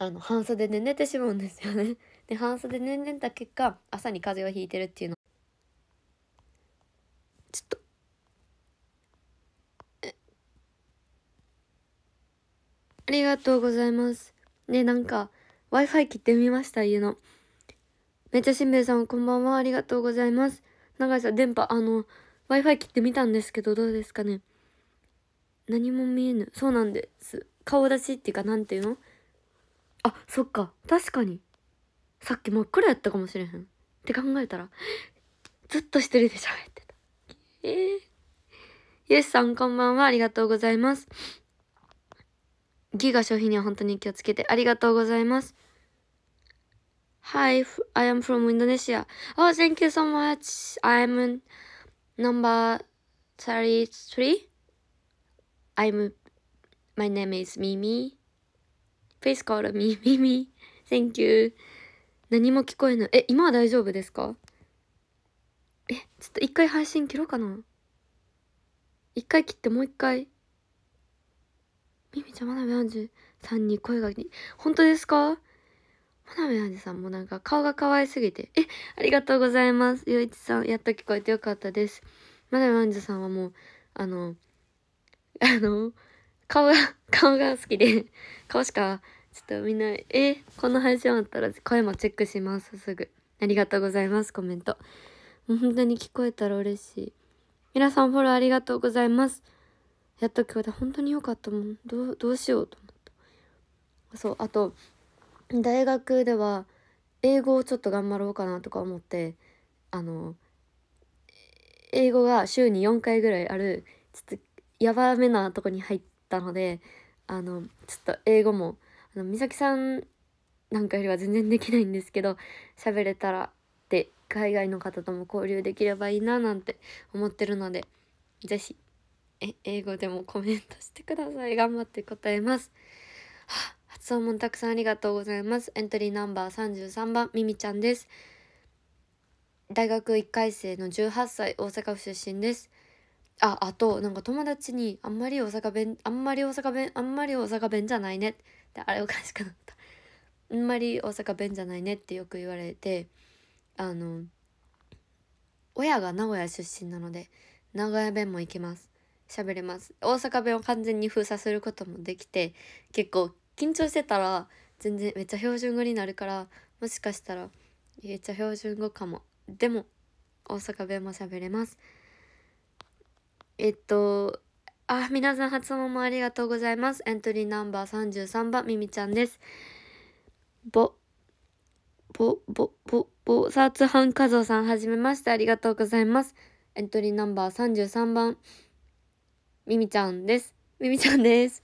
あの半袖で寝てしまうんですよね。で半袖で寝た結果朝に風邪をひいてるっていうのちょっとありがとうございます。ねなんか w i f i 切ってみました家の。めっちゃしんべさんこんばんはありがとうございます。長井さん電波あの w i f i 切ってみたんですけどどうですかね何も見えぬそうなんです顔出しっていうか何ていうのあそっか確かにさっき真っ暗やったかもしれへんって考えたらずっと一人で喋ってたえー、ゆうしさんこんばんはありがとうございますギガ消費には本当に気をつけてありがとうございます Hi, I am from Indonesia. Oh, thank you so much. I'm number 33. I'm, my name is Mimi. Please call me, m m Thank you. 何も聞こえない。え、今は大丈夫ですかえ、ちょっと一回配信切ろうかな。一回切ってもう一回。みみちゃん、まなみあんじさんに声がに、本当ですかまなみあんじさんもなんか顔が可愛すぎて。え、ありがとうございます。ゆういちさん、やっと聞こえてよかったです。まなみあんじさんはもう、あの、あの、顔が、顔が好きで、顔しかちょっとみんな、えこの配信終わったら声もチェックします、すぐ。ありがとうございます、コメント。本当に聞こえたら嬉しい。皆さんフォローありがとうございます。やっと今日で本当に良かったもん。どう、どうしようと思った。そう、あと、大学では、英語をちょっと頑張ろうかなとか思って、あの、英語が週に4回ぐらいある、ちょっと、やばめなとこに入ったので、あの、ちょっと英語も、の美咲さんなんかよりは全然できないんですけど喋れたらって海外の方とも交流できればいいななんて思ってるので是非英語でもコメントしてください頑張って答えます。発音もたくさんありがとうございます。エントリーナンバー33番みみちゃんです。大学1回生の18歳大阪府出身です。あ、あと、なんか友達に、あんまり大阪弁、あんまり大阪弁、あんまり大阪弁じゃないね。であれおかしくなったあんまり大阪弁じゃないねってよく言われてあの親が名古屋出身なので名古屋弁も行けます喋れます大阪弁を完全に封鎖することもできて結構緊張してたら全然めっちゃ標準語になるからもしかしたらめっちゃ標準語かもでも大阪弁も喋れますえっとあ、皆さん発音もありがとうございます。エントリーナンバー33番、みみちゃんです。ぼ、ぼ、ぼ、ぼ、ぼ、サーツハンカゾウさん、はじめまして、ありがとうございます。エントリーナンバー33番、みみちゃんです。みみちゃんです。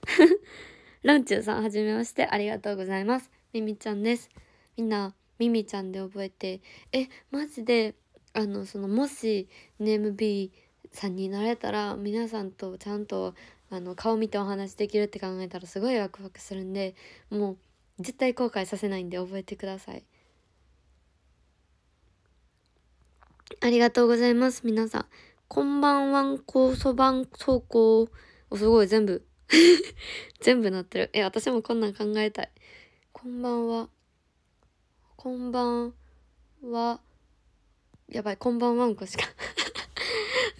ランチューさん、はじめまして、ありがとうございます。みみちゃんです。みんな、みみちゃんで覚えて、え、マジで、あの、その、もし、ネーム B、さんになれたら皆さんとちゃんとあの顔見てお話できるって考えたらすごいワクワクするんでもう絶対後悔させないんで覚えてくださいありがとうございます皆さんこんばんはんこそばんそうこおすごい全部 全部なってるえ私もこんなん考えたいこんばんはこんばんはやばいこんばんはんこしか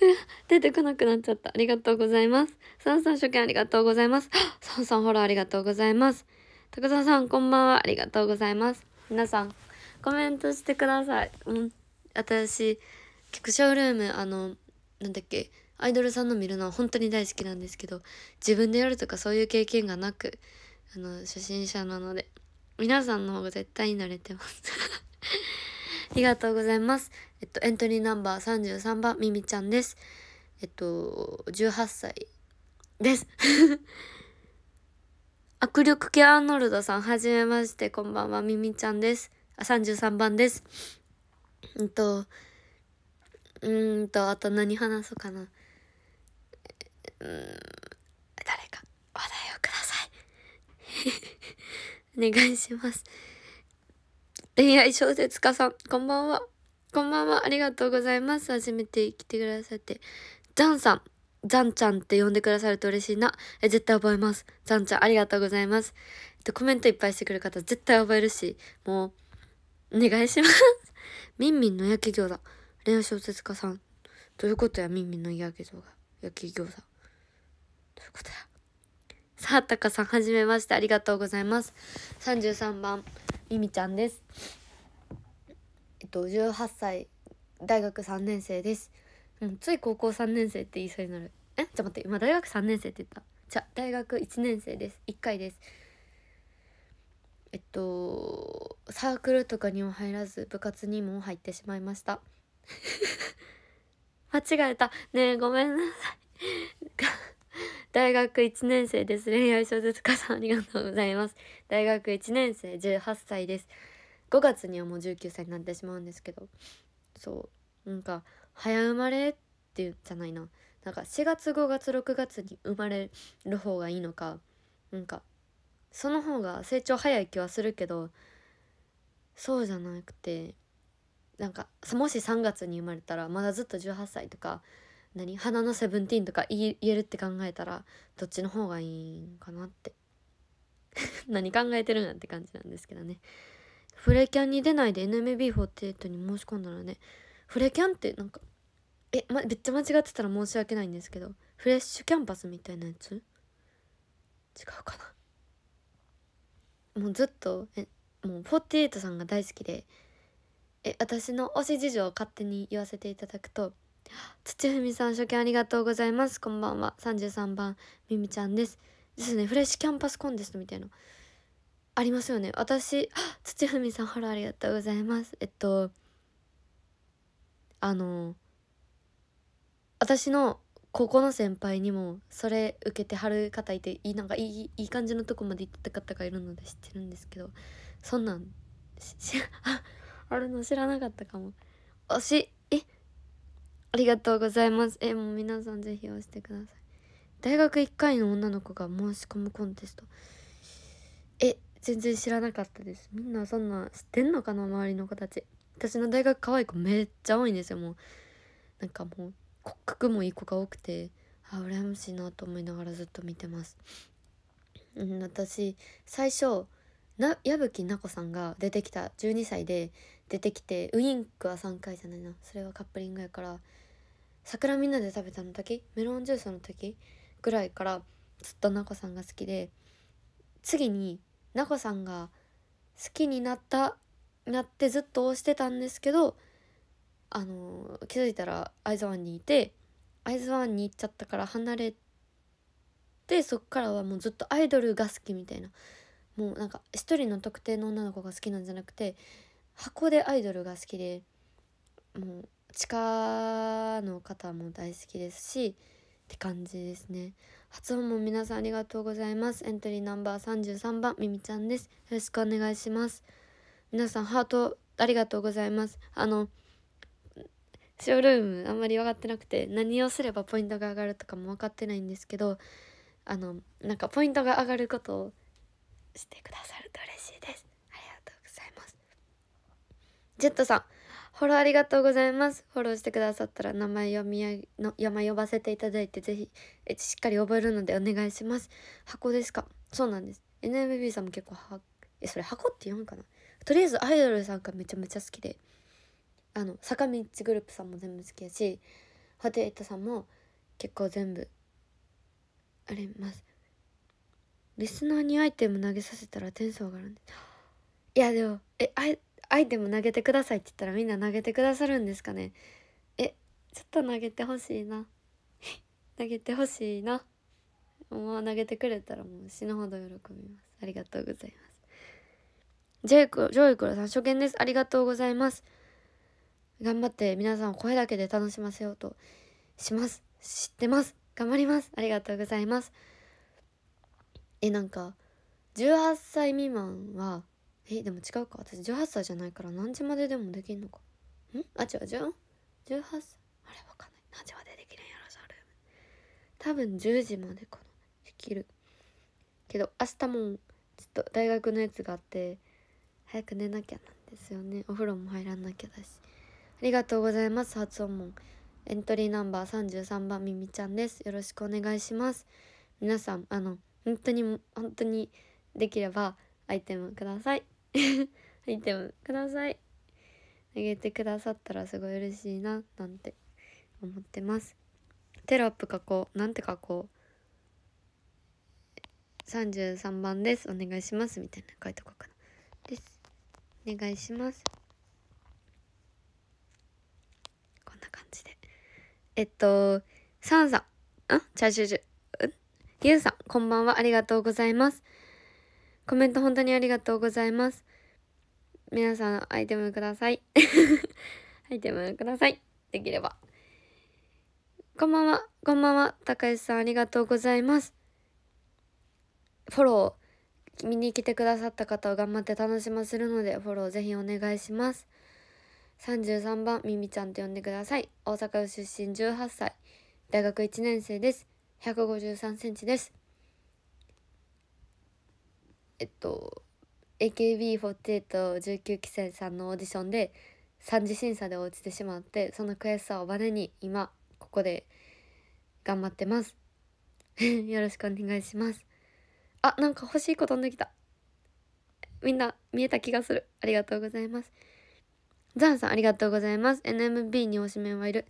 出てこなくなっちゃった。ありがとうございます。さんさん初見ありがとうございます。さ んさんフォローありがとうございます。高澤さんこんばんは。ありがとうございます。皆さん、コメントしてください。うん。私、結構ショールーム、あの、なんだっけ、アイドルさんの見るのは本当に大好きなんですけど、自分でやるとかそういう経験がなく、あの、初心者なので、皆さんの方が絶対に慣れてます。ありがとうございます。えっと、エントリーナンバー33番、みみちゃんです。えっと、18歳です。握力系アーノルドさん、はじめまして、こんばんは、みみちゃんです。あ、33番です。うんと、うんと、あと何話そうかな。うん、誰か、話題をください。お願いします。恋愛小説家さん、こんばんは。こんばんは。ありがとうございます。初めて来てくださって。ャンさん、ャンちゃんって呼んでくださると嬉しいな。え、絶対覚えます。ャンちゃん、ありがとうございます。えっと、コメントいっぱいしてくる方、絶対覚えるし、もう、お願いします。みんみんの焼き餃子。恋愛小説家さん。どういうことや、みんみんの焼き餃子。焼き餃子。どういうことや。さあ、たかさん、はじめまして。ありがとうございます。33番。みみちゃんですえっと18歳大学3年生です、うん、つい高校3年生って言いそうになるえちょっと待って今大学3年生って言ったじゃ大学1年生です1回ですえっとサークルとかにも入らず部活にも入ってしまいました 間違えたねえごめんなさい 大学1年生です。恋愛小説家さんありがとうございます。大学1年生18歳です。5月にはもう19歳になってしまうんですけど、そう、なんか、早生まれっていうんじゃないな。なんか4月5月6月に生まれる方がいいのか、なんか、その方が成長早い気はするけど、そうじゃなくて、なんかもし3月に生まれたらまだずっと18歳とか何花のセブンティーンとか言えるって考えたらどっちの方がいいんかなって 何考えてるんやって感じなんですけどねフレキャンに出ないで NMB48 に申し込んだらねフレキャンってなんかえ、ま、めっちゃ間違ってたら申し訳ないんですけどフレッシュキャンパスみたいなやつ違うかなもうずっとえもう48さんが大好きでえ私の推し事情を勝手に言わせていただくと土踏みさん、初見ありがとうございます。こんばんは。33番、みみちゃんです。ですね、フレッシュキャンパスコンテストみたいな。ありますよね。私、土踏みさん、ハローありがとうございます。えっと、あの、私の高校の先輩にもそれ受けてはる方いていいなんかいいいい感じのとこまで行ってた方がいるので知ってるんですけどそんなん あるの知らなかったかも推しありがとうございます。え、もう皆さんぜひ押してください。大学1回の女の子が申し込むコンテスト。え、全然知らなかったです。みんなそんな知ってんのかな周りの子たち。私の大学可愛い子めっちゃ多いんですよ、もう。なんかもう骨格もいい子が多くて、あ、羨ましいなと思いながらずっと見てます。うん、私、最初、な矢吹奈子さんが出てきた12歳で出てきてウインクは3回じゃないなそれはカップリングやから桜みんなで食べたの時メロンジュースの時ぐらいからずっとなこさんが好きで次になこさんが好きになったなってずっと推してたんですけどあの気づいたら会津湾にいて会津湾に行っちゃったから離れてそっからはもうずっとアイドルが好きみたいなもうなんか一人の特定の女の子が好きなんじゃなくて箱でアイドルが好きでもう地下の方も大好きですしって感じですね発音も皆さんありがとうございますエントリーナンバー33番みみちゃんですよろしくお願いします皆さんハートありがとうございますあのショールームあんまり分かってなくて何をすればポイントが上がるとかも分かってないんですけどあのなんかポイントが上がることをしてくださると嬉しいですありがとうございますジェットさんフォローありがとうございます。フォローしてくださったら名前読み上げの、名前呼ばせていただいて、ぜひ、え、しっかり覚えるのでお願いします。箱ですかそうなんです。NMB さんも結構は、え、それ箱って読むかなとりあえずアイドルさんがめちゃめちゃ好きで、あの、坂道グループさんも全部好きやし、ホテイトさんも結構全部、あります。リスナーにアイテム投げさせたらテンション上がるんで。いや、でも、え、あい、アイテム投げてくださいって言ったらみんな投げてくださるんですかねえちょっと投げてほしいな 投げてほしいなもう投げてくれたらもう死ぬほど喜びますありがとうございますジェイクジョイクロさん初見ですありがとうございます頑張って皆さん声だけで楽しませようとします知ってます頑張りますありがとうございますえなんか18歳未満はえでも違うか私18歳じゃないから何時まででもできんのかんあ違う違う18歳あれわかんない何時までできるんやろそれ多分10時までかなできるけど明日もちょっと大学のやつがあって早く寝なきゃなんですよねお風呂も入らなきゃだしありがとうございます発音もエントリーナンバー33番みみちゃんですよろしくお願いします皆さんあの本当に本当にできればアイテムくださいアイテムくださいあげてくださったらすごい嬉しいななんて思ってますテロップ加こうなんて加こう33番ですお願いしますみたいな書いとこうかなですお願いしますこんな感じでえっとサンさんあチャーシュージュゆうさんこんばんはありがとうございますコメント本当にありがとうございます皆さんアイテムください アイテムくださいできればこんばんはこんばんは高橋さんありがとうございますフォロー見に来てくださった方を頑張って楽しませるのでフォローぜひお願いします33番みみちゃんと呼んでください大阪府出身18歳大学1年生です153センチですえっと AKB4819 期生さんのオーディションで3次審査で落ちてしまってその悔しさをバネに今ここで頑張ってます よろしくお願いしますあなんか欲しい子飛んできたみんな見えた気がするありがとうございますザンさんありがとうございます NMB に推しメンはいる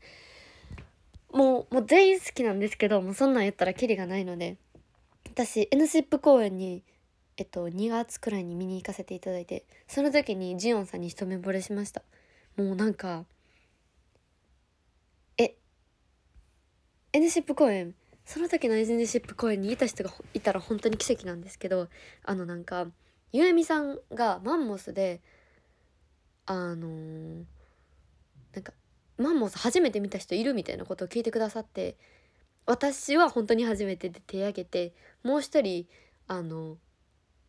もうもう全員好きなんですけどもうそんなん言ったらキリがないので私 N シップ公演にえっと、2月くらいに見に行かせていただいて、その時にジオンさんに一目惚れしました。もうなんか、え、エネシップ公演、その時のエネシップ公演にいた人がいたら本当に奇跡なんですけど、あのなんか、ゆえみさんがマンモスで、あのー、なんか、マンモス初めて見た人いるみたいなことを聞いてくださって、私は本当に初めてで手挙げて、もう一人、あのー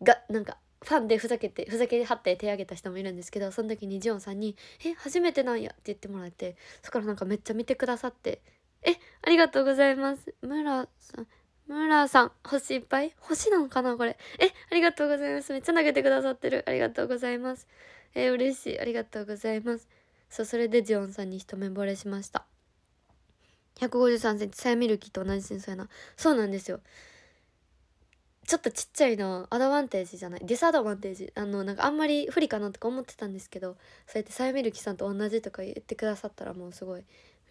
がなんかファンでふざけてふざけ張って手挙げた人もいるんですけどその時にジオンさんに「え初めてなんや」って言ってもらえてそこからなんかめっちゃ見てくださって「えありがとうございます村さん村さん星いっぱい星なのかなこれえありがとうございますめっちゃ投げてくださってるありがとうございますえー、嬉しいありがとうございますそうそれでジオンさんに一目惚れしました1 5 3ンチさやみるきと同じ繊細なそうなんですよちょっとちっちゃいのアドバンテージじゃないディスアドバンテージあのなんかあんまり不利かなとか思ってたんですけどそうやってさやみるきさんと同じとか言ってくださったらもうすごい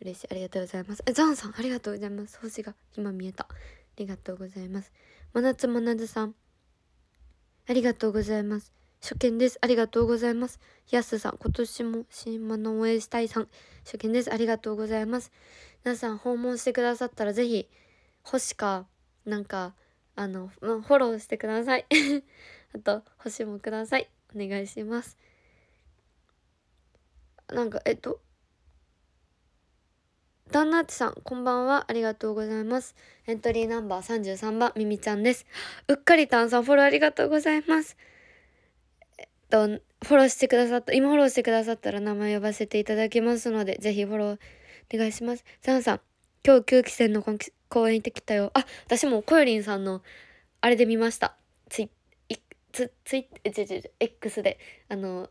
嬉しいありがとうございますえザンさんありがとうございます星が今見えたありがとうございます真夏真夏さんありがとうございます初見ですありがとうございますやすさん今年も新馬の応援したいさん初見ですありがとうございます皆さん訪問してくださったらぜひ星かなんかあの、フォローしてください あと、星もください。お願いします。なんか、えっと、旦那ちさん、こんばんは。ありがとうございます。エントリーナンバー33番、みみちゃんです。うっかりたんさん、フォローありがとうございます。えっと、フォローしてくださった、今フォローしてくださったら名前呼ばせていただきますので、ぜひフォローお願いします。さんさん、今日、空気戦のコン公園行ってきたよ。あ、私もこよりんさんの、あれで見ました。ツイ、ッツ、ツイ、え、ツイッツイッツで、あの、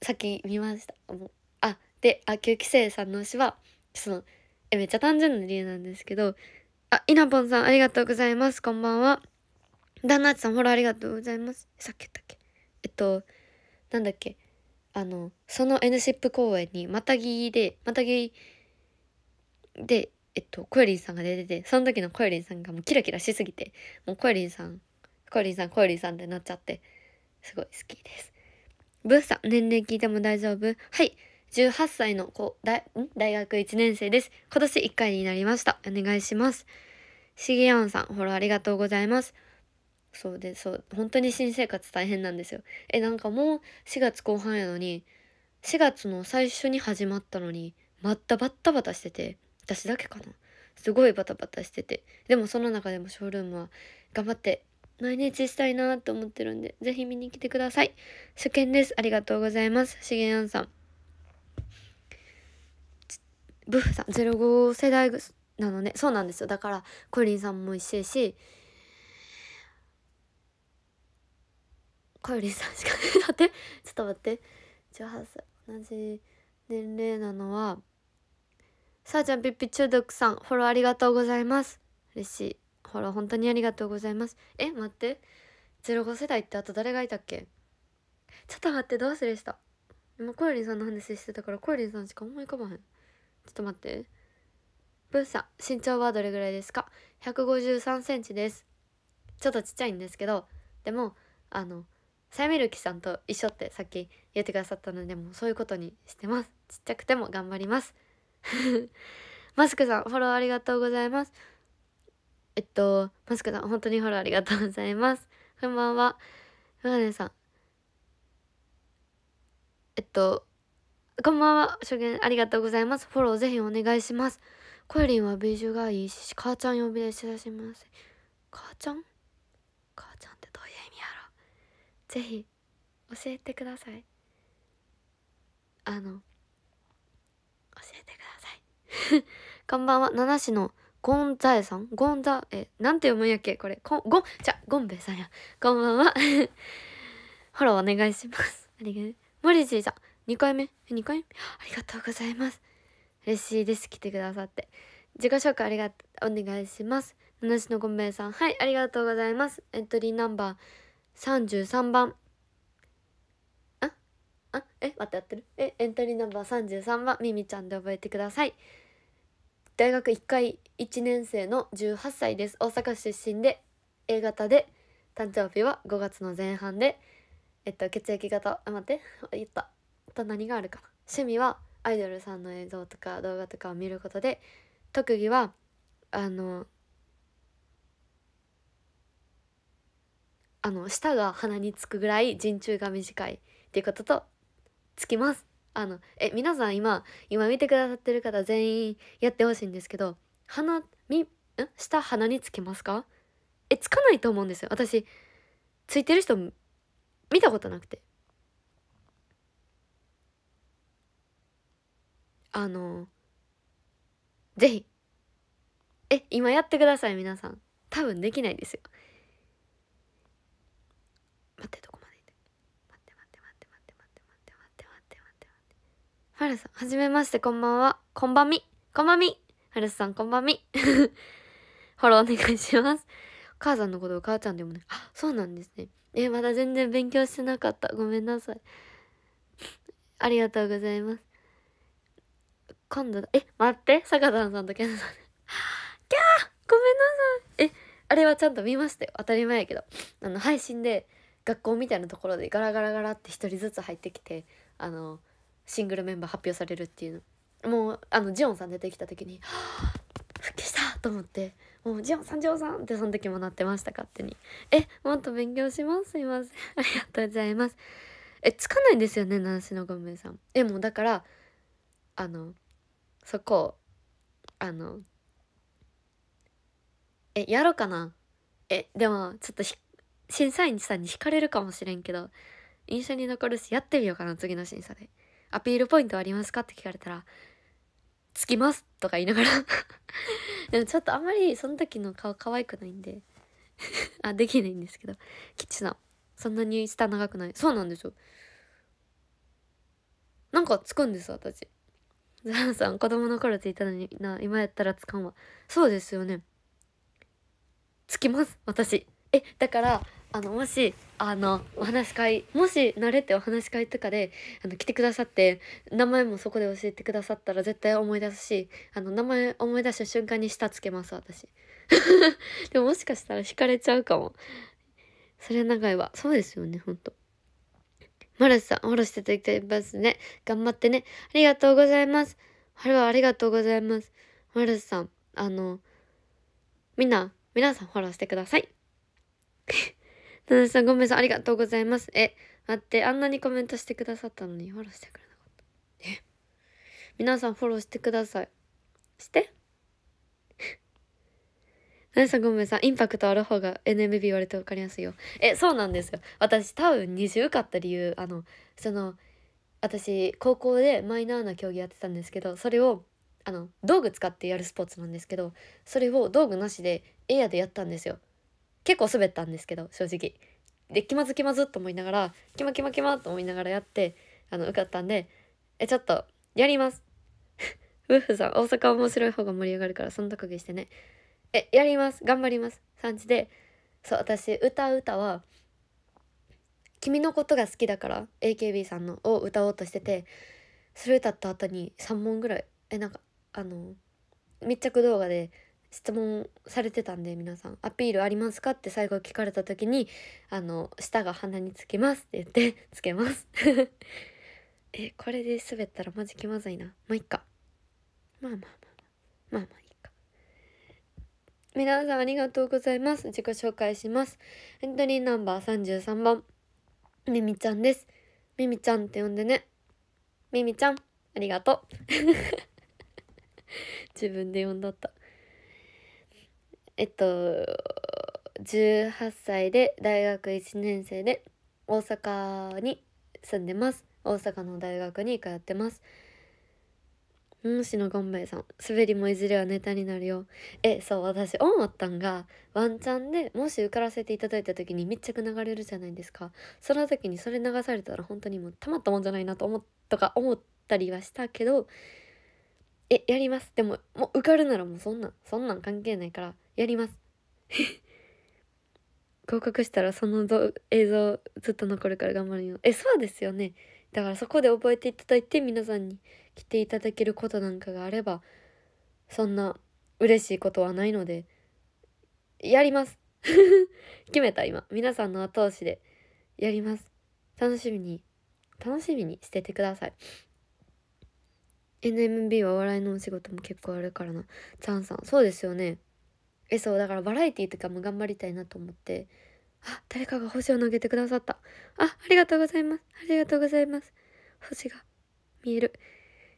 さっき見ました。もうあ、で、あ、旧期生さんの推しは、その、え、めっちゃ単純な理由なんですけど、あ、いなぽんさんありがとうございます。こんばんは。旦那さんフォローありがとうございます。さっき言ったっけえっと、なんだっけあの、その N シップ公演にまたぎで、またぎで、えっと、コエリンさんが出てて、その時のコエリンさんがもうキラキラしすぎて、もうコエリンさん、コエリンさん、コエリンさんってなっちゃって、すごい好きです。ブーさん、年齢聞いても大丈夫はい。18歳の子、だ、ん大学1年生です。今年1回になりました。お願いします。しげやんさん、フォローありがとうございます。そうで、そう、本当に新生活大変なんですよ。え、なんかもう4月後半やのに、4月の最初に始まったのに、またバッタバタしてて、私だけかなすごいバタバタしててでもその中でもショールームは頑張って毎日したいなと思ってるんでぜひ見に来てください初見ですありがとうございますしげやんさんブッフさん05世代なのねそうなんですよだからコリンさんも一緒しコリンさんしか待ってちょっと待って18歳同じ年齢なのはさあちゃんピッピ中毒さん、フォローありがとうございます。嬉しい。フォロー本当にありがとうございます。え、待って。05世代ってあと誰がいたっけちょっと待って、どうするした。今、コイリンさんの話してたから、コイリンさんしか思い浮かばへん。ちょっと待って。ブーさん、身長はどれぐらいですか ?153 センチです。ちょっとちっちゃいんですけど、でも、あの、さやみるきさんと一緒ってさっき言ってくださったので、もうそういうことにしてます。ちっちゃくても頑張ります。マスクさん、フォローありがとうございます。えっと、マスクさん、本当にフォローありがとうございます。こんばんは。ふわねさん。えっと、こんばんは。初見ありがとうございます。フォローぜひお願いします。コエリンは美女がいいし、母ちゃん呼びで知らしますん。母ちゃん母ちゃんってどういう意味やろぜひ、教えてください。あの、教えてください。こんばんは、奈良市のゴンザエさんゴンザ、え、なんて読むんやっけこれ。こゴン、じゃ、ゴンベさんや。こんばんは。フォローお願いします。ありがとう。モリシーさん、2回目 ?2 回目ありがとうございます。嬉しいです。来てくださって。自己紹介ありがとう、お願いします。七市のゴンベさん、はい、ありがとうございます。エントリーナンバー33番。ああえ、待って、待ってるえ、エントリーナンバー33番、ミミちゃんで覚えてください。大学1回1年生の18歳です大阪出身で A 型で誕生日は5月の前半でえっと血液型あ待って言ったと何があるかな趣味はアイドルさんの映像とか動画とかを見ることで特技はあのあの舌が鼻につくぐらい陣中が短いっていうこととつきますあのえ皆さん今今見てくださってる方全員やってほしいんですけど鼻みん下鼻につけますかえつかないと思うんですよ私ついてる人見たことなくてあのぜひえ今やってください皆さん多分できないですよ待ってハルさん、はじめまして、こんばんは。こんばんみ。こんばんみ。ハルさん、こんばんみ。フォローお願いします。お母さんのことを母ちゃんでもね。あ、そうなんですね。え、まだ全然勉強してなかった。ごめんなさい。ありがとうございます。今度だ。え、待って。坂田さんとャンさん。キャーごめんなさい。え、あれはちゃんと見ましたよ。当たり前やけど。あの、配信で学校みたいなところでガラガラガラって一人ずつ入ってきて、あの、シングルメンバー発表されるっていうのもうあのジオンさん出てきた時に「復帰した!」と思って「もうジオンさんジオンさん!」ってその時もなってました勝手に「えもっと勉強しますすいません ありがとうございます」えつかないんですよね七瀬のごめんさんえもうだからあのそこあのえやろうかなえでもちょっと審査員さんに惹かれるかもしれんけど印象に残るしやってみようかな次の審査で。アピールポイントありますかって聞かれたら、つきますとか言いながら でもちょっとあんまりその時の顔可愛くないんで あ、できないんですけど。キッチさん、そんなに下長くない。そうなんですよ。なんかつくんです、私。ザンさん、子供の頃って言ったのにな、今やったらつかんわ。そうですよね。つきます、私。えだからあのもしあのお話し会もし慣れてお話し会とかであの来てくださって名前もそこで教えてくださったら絶対思い出すしあの名前思い出した瞬間に舌つけます私 でももしかしたら惹かれちゃうかもそれ長いわそうですよねほんとマルさん、フォローしていただきますね。頑張ってね。ありがとうございます。あれはありがとうございます。マルさん、あの、みんな、皆さんフォローしてください。七 瀬さん、ごめんさん、ありがとうございます。え、待って、あんなにコメントしてくださったのに、フォローしてくれなかった。え皆さん、フォローしてください。して七な さん、ごめんさん、インパクトある方が NMB 言われてわかりやすいよ。え、そうなんですよ。私、多分二重受かった理由、あの、その、私、高校でマイナーな競技やってたんですけど、それを、あの、道具使ってやるスポーツなんですけど、それを道具なしで、エアでやったんですよ。結構滑ったんですけど正直で気まず気まずと思いながら気ま気ま気まと思いながらやってあの受かったんでえちょっとやります ウッフさん大阪面白い方が盛り上がるからそんなかげしてねえやります頑張ります3時でそう私歌う歌は「君のことが好きだから」AKB さんのを歌おうとしててそれ歌った後に3問ぐらいえなんかあの密着動画で質問されてたんで皆さん「アピールありますか?」って最後聞かれた時に「あの舌が鼻につきます」って言って つけます えこれで滑ったらマジ気まずいなまあいっかまあまあまあまあまあまあいいか皆さんありがとうございます自己紹介しますエントリーナンバー33番みみちゃんですみみちゃんって呼んでねみみちゃんありがとう 自分で呼んだったえっと18歳で大学1年生で大阪に住んでます大阪の大学に通ってますうんしのごんべいさん滑りもいずれはネタになるよえそう私思ったんがワンチャンでもし受からせていただいた時に密着流れるじゃないですかその時にそれ流されたら本当にもうたまったもんじゃないなと思ったか思ったりはしたけどえやりますでももう受かるならもうそんなんそんなん関係ないからやります 合格したらその映像ずっと残るから頑張るよえそうですよねだからそこで覚えていただいて皆さんに来ていただけることなんかがあればそんな嬉しいことはないのでやります 決めた今皆さんの後押しでやります楽しみに楽しみにしててください NMB はお笑いのお仕事も結構あるからなチャンさんそうですよねえそうだからバラエティーとかも頑張りたいなと思ってあ誰かが星を投げてくださったあありがとうございますありがとうございます星が見える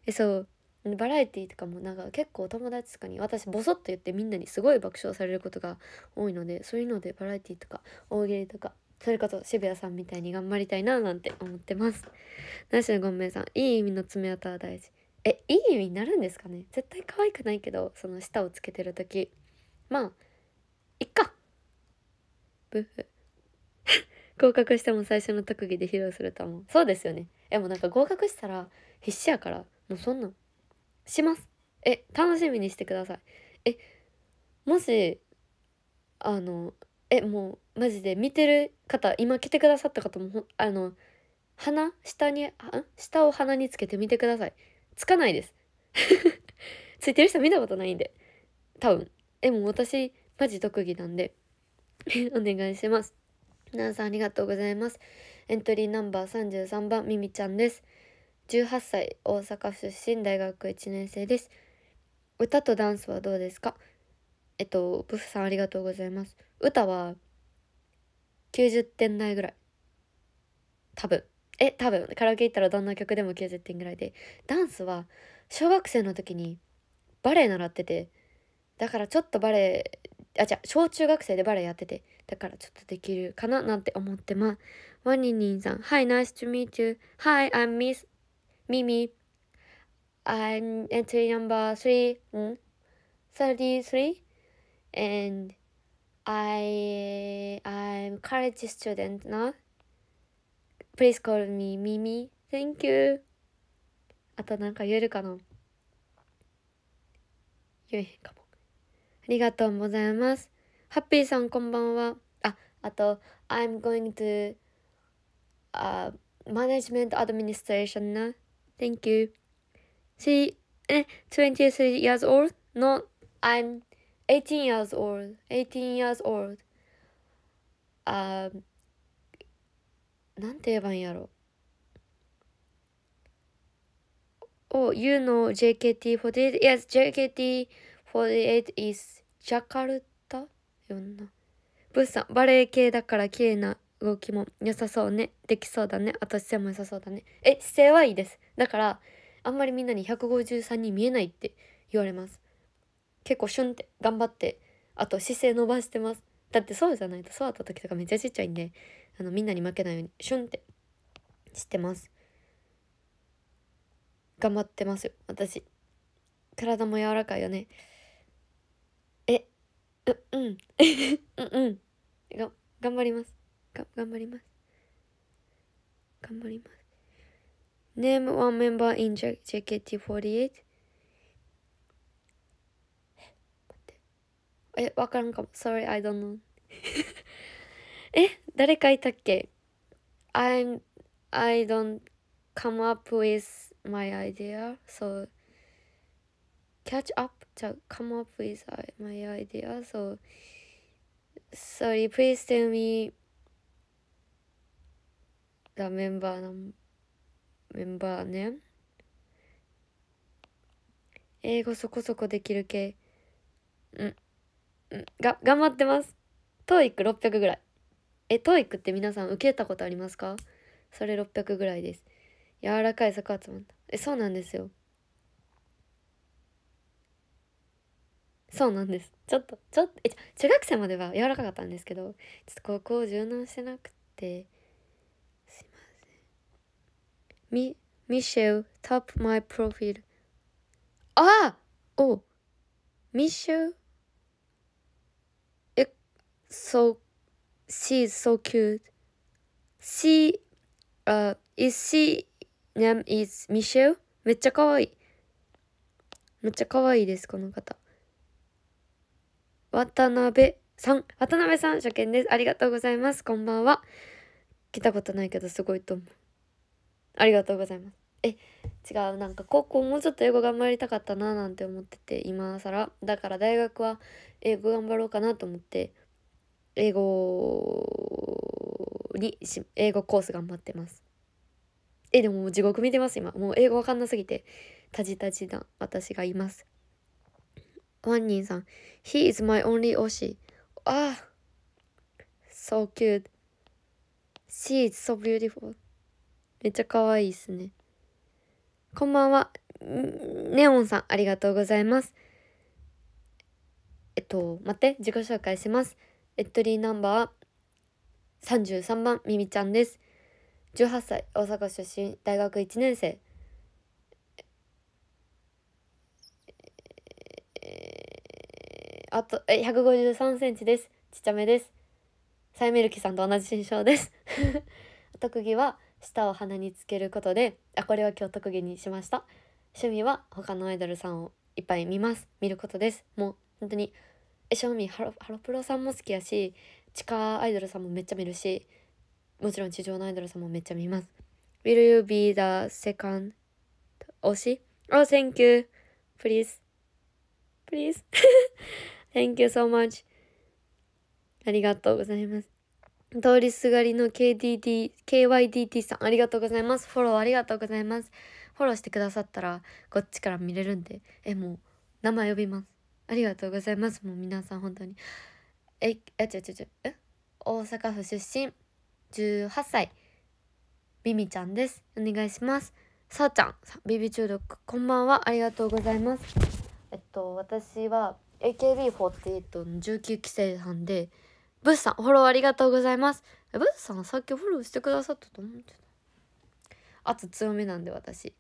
えそうバラエティーとかもなんか結構友達とかに私ボソッと言ってみんなにすごい爆笑されることが多いのでそういうのでバラエティーとか大喜利とかそれこそ渋谷さんみたいに頑張りたいななんて思ってますなしのごめんさんいい意味の爪痕は大事えいい意味になるんですかね絶対可愛くないけどその舌をつけてる時まあいっかブフ 合格しても最初の特技で披露するとはもうそうですよねえもうなんか合格したら必死やからもうそんなんしますえ楽しみにしてくださいえもしあのえもうマジで見てる方今来てくださった方もあの鼻下に下を鼻につけてみてくださいつかないです ついてる人見たことないんで多分え、も私、マジ特技なんで お願いします。皆さんありがとうございます。エントリーナンバー33番、みみちゃんです。18歳、大阪出身、大学1年生です。歌とダンスはどうですかえっと、ブフさんありがとうございます。歌は、90点台ぐらい。多分。え、多分。カラオケ行ったらどんな曲でも90点ぐらいで。ダンスは、小学生の時に、バレエ習ってて、だからちょっとバレエあじゃ小中学生でバレエやっててだからちょっとできるかななんて思ってますワニニンさん Hi nice to meet you Hi I'm Miss Mimi I'm entry number 3 33 and I I'm college student now Please call me Mimi Thank you あとなんか言えるかな言えへんかもありがとうございます。ハッピーさんこんばんは。あ、あと、I'm going to、uh, management administration な。Thank you. See, え、23 years old? No, I'm 18 years old. 18 years old. あ、uh, なんて言えばいいんやろ。Oh, you know JKT48? Yes, JKT48. 48 is ジャカルタよんな。ブーさん、バレエ系だから綺麗な動きも良さそうね。できそうだね。あと姿勢も良さそうだね。え、姿勢はいいです。だから、あんまりみんなに153に見えないって言われます。結構シュンって頑張って、あと姿勢伸ばしてます。だってそうじゃないとそうだった時とかめっちゃちっちゃいんで、あのみんなに負けないようにシュンってしてます。頑張ってますよ、私。体も柔らかいよね。う、うん。うんうん。が、頑張ります。が、頑張ります。頑張ります。Name one member in JKT48. え、わからんかも。Sorry, I don't know. え、誰かいたっけ ?I'm, I don't come up with my idea, so catch up to come up with my idea. So, sorry, please tell me the member num member name. 英語そこそこできる系。うん。が、頑張ってます。TOEIC600 ぐらい。え、TOEIC って皆さん受けたことありますかそれ600ぐらいです。柔らかい逆発もえ、そうなんですよ。そうなんですちょっとちょっとえ中学生までは柔らかかったんですけどちょっとここを柔軟してなくてすいませんミミシェルトップマイプロフィールああおミシェルえそう She's so cute. She, uh, is she, name is Michelle? めっちゃ可愛い。めっちゃ可愛いです、この方。渡辺さん。渡辺さん、初見です。ありがとうございます。こんばんは。来たことないけど、すごいと思う。ありがとうございます。え、違う。なんか高校もうちょっと英語頑張りたかったななんて思ってて、今更。だから大学は英語頑張ろうかなと思って、英語にし、英語コース頑張ってます。え、でももう地獄見てます、今。もう英語わかんなすぎて、タジタジな私がいます。ワンニンさん。He is my only Oshi. ああ So cute. She is so beautiful. めっちゃ可愛いですね。こんばんは。ネオンさん、ありがとうございます。えっと、待って、自己紹介します。エントリーナンバー33番、みみちゃんです。18歳、大阪出身、大学1年生。あと、え、153センチです。ちっちゃめです。サイメルキさんと同じ身長です。特技は舌を鼻につけることで、あ、これは今日特技にしました。趣味は他のアイドルさんをいっぱい見ます。見ることです。もう本当に、え、正味ハロ、ハロプロさんも好きやし、地下アイドルさんもめっちゃ見るし、もちろん地上のアイドルさんもめっちゃ見ます。Will you be the second 推し ?Oh, thank you. Please. Please. Thank you so much. ありがとうございます。通りすがりの KDD、KYDT さん、ありがとうございます。フォローありがとうございます。フォローしてくださったら、こっちから見れるんで、え、もう、名前呼びます。ありがとうございます。もう皆さん、本当に。え、え、違う違う違う、え大阪府出身、18歳、ビミちゃんです。お願いします。さあちゃん、ビビ中毒、こんばんは。ありがとうございます。えっと、私は、AKB48 の19期生さんでブッさんフォローありがとうございますブッさんさっきフォローしてくださったと思ってた圧強めなんで私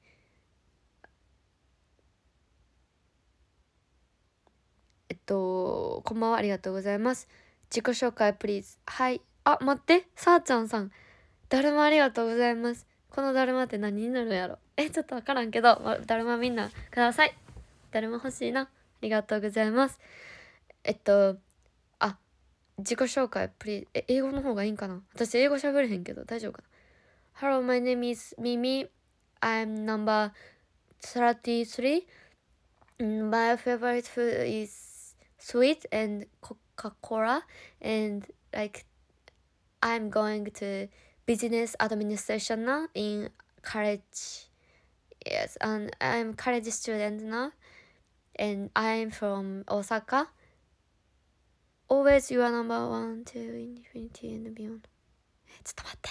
えっとこんばんはありがとうございます自己紹介プリーズはいあ待ってさあちゃんさんだるまありがとうございますこのだるまって何になるやろえちょっと分からんけどだるまみんなくださいだるま欲しいなりがとうございます。えっと、あ、自己紹介、プリえ、英語の方がいいんかな私、英語喋れへんけど、大丈夫かな ?Hello, my name is Mimi. I'm number 33. My favorite food is sweet and Coca-Cola and like I'm going to business administration now in college. Yes, and I'm college student now. and I'm from Osaka. Always you are number one to infinity and beyond. ちょっと待って。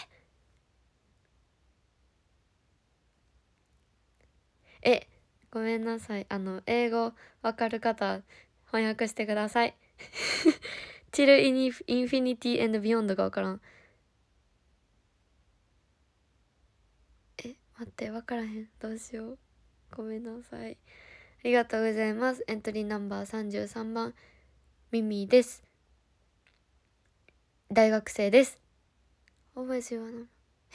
え、ごめんなさい。あの、英語わかる方、翻訳してください。till infinity and beyond がわからん。え、待って、わからへん。どうしよう。ごめんなさい。りがとうございます。エントリーナンバー33番、ミミです。大学生です。えはな。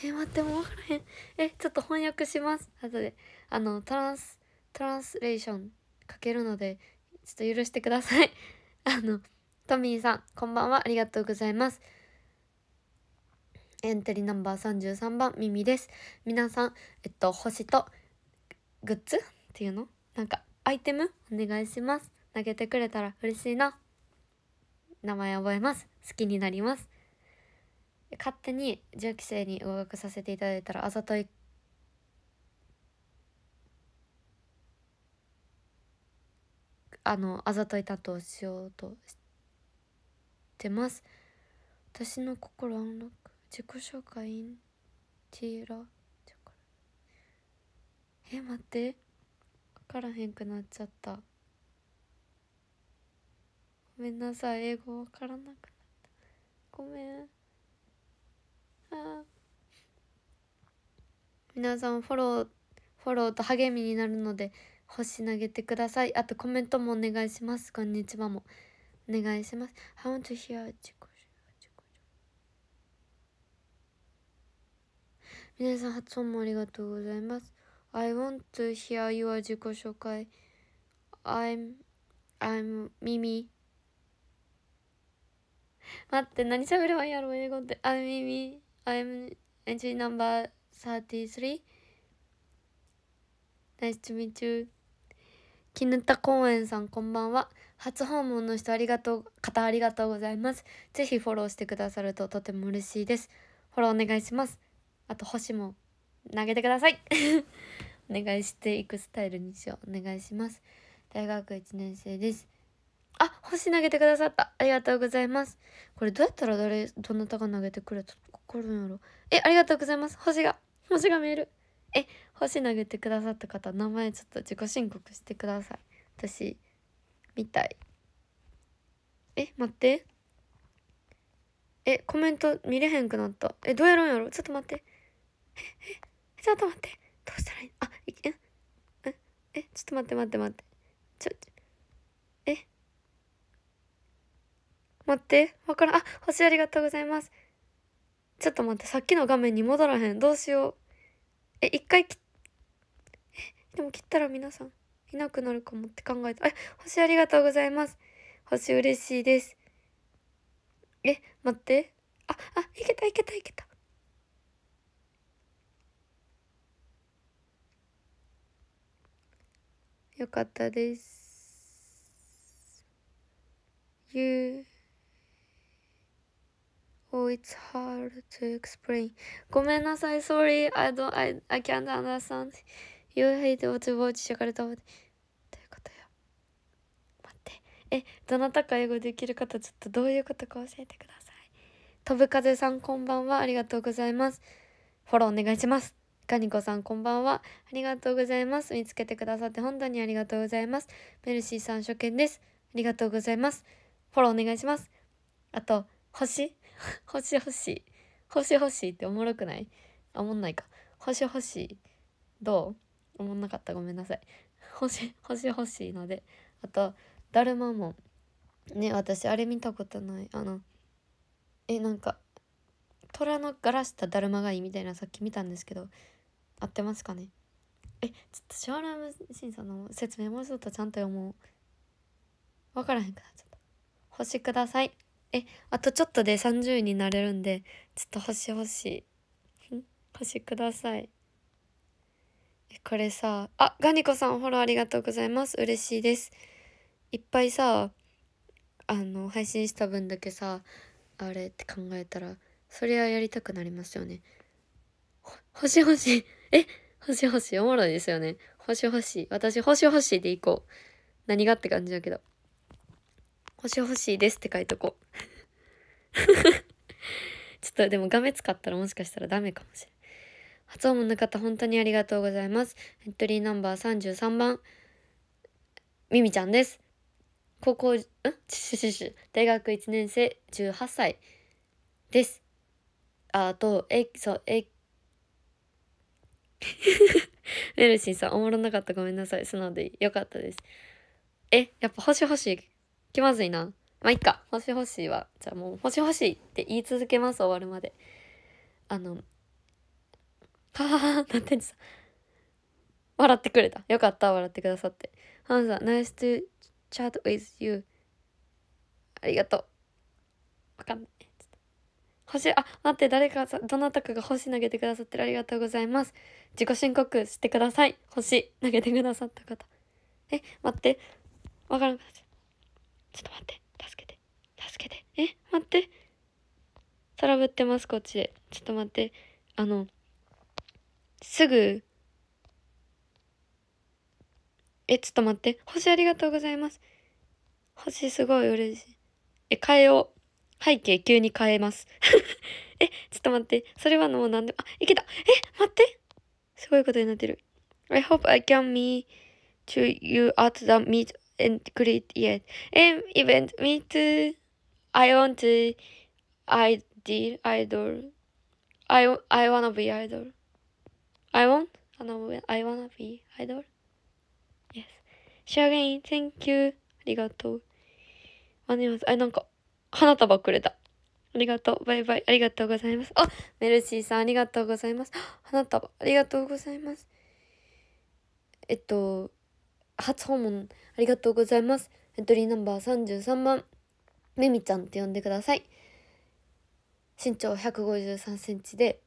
え、待って、もうからへん。え、ちょっと翻訳します。後で。あの、トランス、トランスレーションかけるので、ちょっと許してください。あの、トミーさん、こんばんは。ありがとうございます。エントリーナンバー33番、ミミです。皆さん、えっと、星と、グッズっていうのなんか、アイテムお願いします。投げてくれたら嬉しいな。名前覚えます。好きになります。勝手に上期生に合格させていただいたらあざといあのあざとい担当しようとしてます私の心アンロック自己紹介インティーラえ待ってからへんくなっちゃったごめんなさい英語わからなくなったごめんあ皆さんフォローフォローと励みになるので星投げてくださいあとコメントもお願いしますこんにちはもお願いします I w to hear 皆さん発音もありがとうございます I want to hear your 自己紹介 I'm I'm Mimi 待って何喋ればいいやろ英語って I'm Mimi I'm entry number 33 Nice to meet you 絹田公園さんこんばんは初訪問の人ありがとう方ありがとうございますぜひフォローしてくださるととても嬉しいですフォローお願いしますあと星も投げてください お願いしていくスタイルにしようお願いします大学1年生ですあ星投げてくださったありがとうございますこれどうやったら誰どなたが投げてくれたのか分かるんやろえありがとうございます星が星が見えるえ星投げてくださった方名前ちょっと自己申告してください私みたいえ待ってえコメント見れへんくなったえどうやるんやろちょっと待ってええちょっと待って。どうしたらいいあ、いえ、え、え、ちょっと待って待って待って。ちょ、え。待って。わからん。あ、星ありがとうございます。ちょっと待って。さっきの画面に戻らへん。どうしよう。え、一回切え、でも切ったら皆さんいなくなるかもって考えた。え、星ありがとうございます。星嬉しいです。え、待って。あ、あ、いけたいけたいけた。よかったです。You Oh, it's hard to explain. ごめんなさい、sorry, I don't, I, I can't understand. You hate what you watch, しゃかれたまで。どういうことよ。待って。え、どなたか英語できる方、ちょっとどういうことか教えてください。飛ぶ風さん、こんばんは。ありがとうございます。フォローお願いします。かにこさんこんばんは。ありがとうございます。見つけてくださって本当にありがとうございます。メルシーさん初見です。ありがとうございます。フォローお願いします。あと、星 星星。星星星っておもろくないあ、おもんないか。星星。どうおもんなかったごめんなさい。星、星星星ので。あと、だるまもん。ね、私あれ見たことない。あの、え、なんか、虎のガラしただるまがいいみたいなさっき見たんですけど合ってますかねえちょっとショールーム審査の説明もうちょっとちゃんと読もう分からへんくなっちゃった星くださいえあとちょっとで30位になれるんでちょっと星星星くださいえこれさあガニコさんフォローありがとうございます嬉しいですいっぱいさあの配信した分だけさあれって考えたらそりゃやりたくなりますよね星星え、星星、おもろいですよね。星星、私、星星でいこう。何がって感じだけど。星星ですって書いとこう。ちょっとでも画面使ったらもしかしたらダメかもしれない。発音の方本当にありがとうございます。エントリーナンバー33番、ミミちゃんです。高校、んしシュ。大学1年生18歳です。あと、え、そう、え、メ ルシンさん、おもろなかったごめんなさい。素直でよかったです。え、やっぱ星い気まずいな。まあ、いっか。星いは、じゃあもう、星いって言い続けます、終わるまで。あの、ははは、なんてさ、笑ってくれた。よかった、笑ってくださって。ハンさん、nice to chat with you. ありがとう。わかんない。星、あ、待って、誰かどなたかが星投げてくださってるありがとうございます。自己申告してください。星投げてくださった方。え、待って。わからんかった。ちょっと待って。助けて。助けて。え、待って。トラブってます、こっちで。ちょっと待って。あの、すぐ、え、ちょっと待って。星ありがとうございます。星すごい嬉しい。え、変えよう。背景急に変えますえ、ちょっと待って。それはもう何でも、あ、いけたえ、待ってすごいことになってる。I hope I can meet to you at the meet and g r e e t yet. a m event, me too. I want to, I d i idol. I, I wanna be idol. I want, I wanna be idol. Yes. シ again. Thank you. ありがとう。あ、ね、あ、なんか、花束くれた。ありがとう。バイバイ。ありがとうございます。あ、メルシーさん、ありがとうございます。花束、ありがとうございます。えっと、初訪問、ありがとうございます。エントリーナンバー33番、めみちゃんって呼んでください。身長153センチで、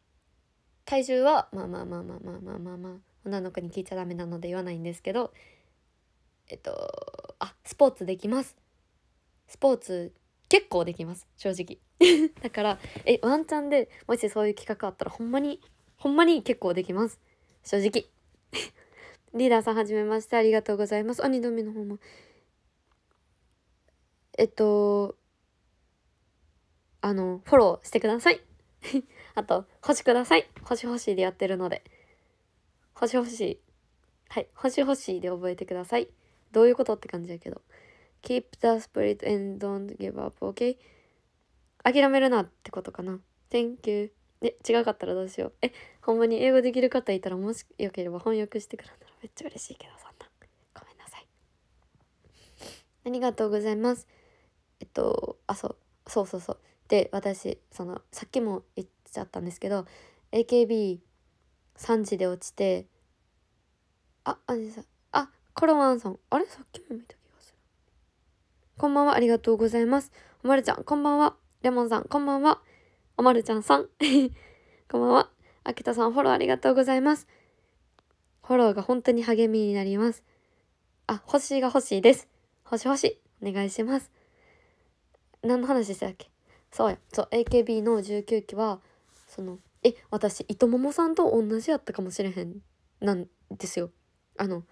体重は、まあまあまあまあまあまあまあまあ、女の子に聞いちゃダメなので言わないんですけど、えっと、あ、スポーツできます。スポーツ結構できます正直 だからえワンチャンでもしそういう企画あったらほんまにほんまに結構できます正直 リーダーさんはじめましてありがとうございますあ2度目の方もえっとあのフォローしてください あと星ください星星でやってるので星星はい星星で覚えてくださいどういうことって感じやけど keep the spirit and don't give up, okay? 諦めるなってことかな。Thank you. で、違かったらどうしよう。え、ほんまに英語できる方いたら、もしよければ翻訳してくれたらめっちゃ嬉しいけど、そんな。ごめんなさい。ありがとうございます。えっと、あ、そう、そうそうそう。で、私、その、さっきも言っちゃったんですけど、AKB3 時で落ちて、あ、あ、あ、コロワンさん、あれさっきも見たこんばんは、ありがとうございます。おまるちゃん、こんばんは。レモンさん、こんばんは。おまるちゃんさん。こんばんは。秋田さん、フォローありがとうございます。フォローが本当に励みになります。あ、星が欲しいです。星星、お願いします。何の話したっけそうや。そう、AKB の19期は、その、え、私、いとももさんと同じやったかもしれへん、なんですよ。あの、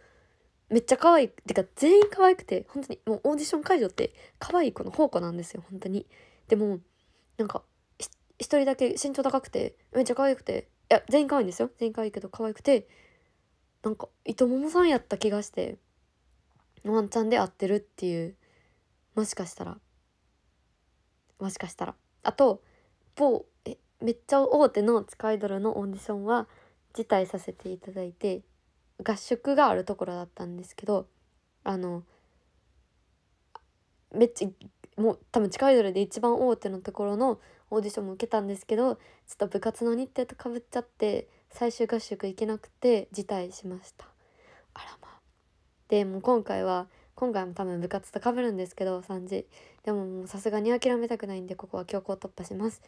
めっちゃ可愛いってか全員可愛くて本当にもうオーディション会場って可愛い子の宝庫なんですよ本当にでもなんか一人だけ身長高くてめっちゃ可愛くていや全員可愛いんですよ全員可愛いけど可愛くてなんか伊藤桃さんやった気がしてワンちゃんで合ってるっていうもしかしたらもしかしたらあと某えめっちゃ大手の地下アイドルのオーディションは辞退させていただいて合宿があるところだったんですけどあのめっちゃもう多分地下アイドルで一番大手のところのオーディションも受けたんですけどちょっと部活の日程とかぶっちゃって最終合宿行けなくて辞退しましたあらまあでも今回は今回も多分部活とかぶるんですけど3時でももうさすがに諦めたくないんでここは強行突破します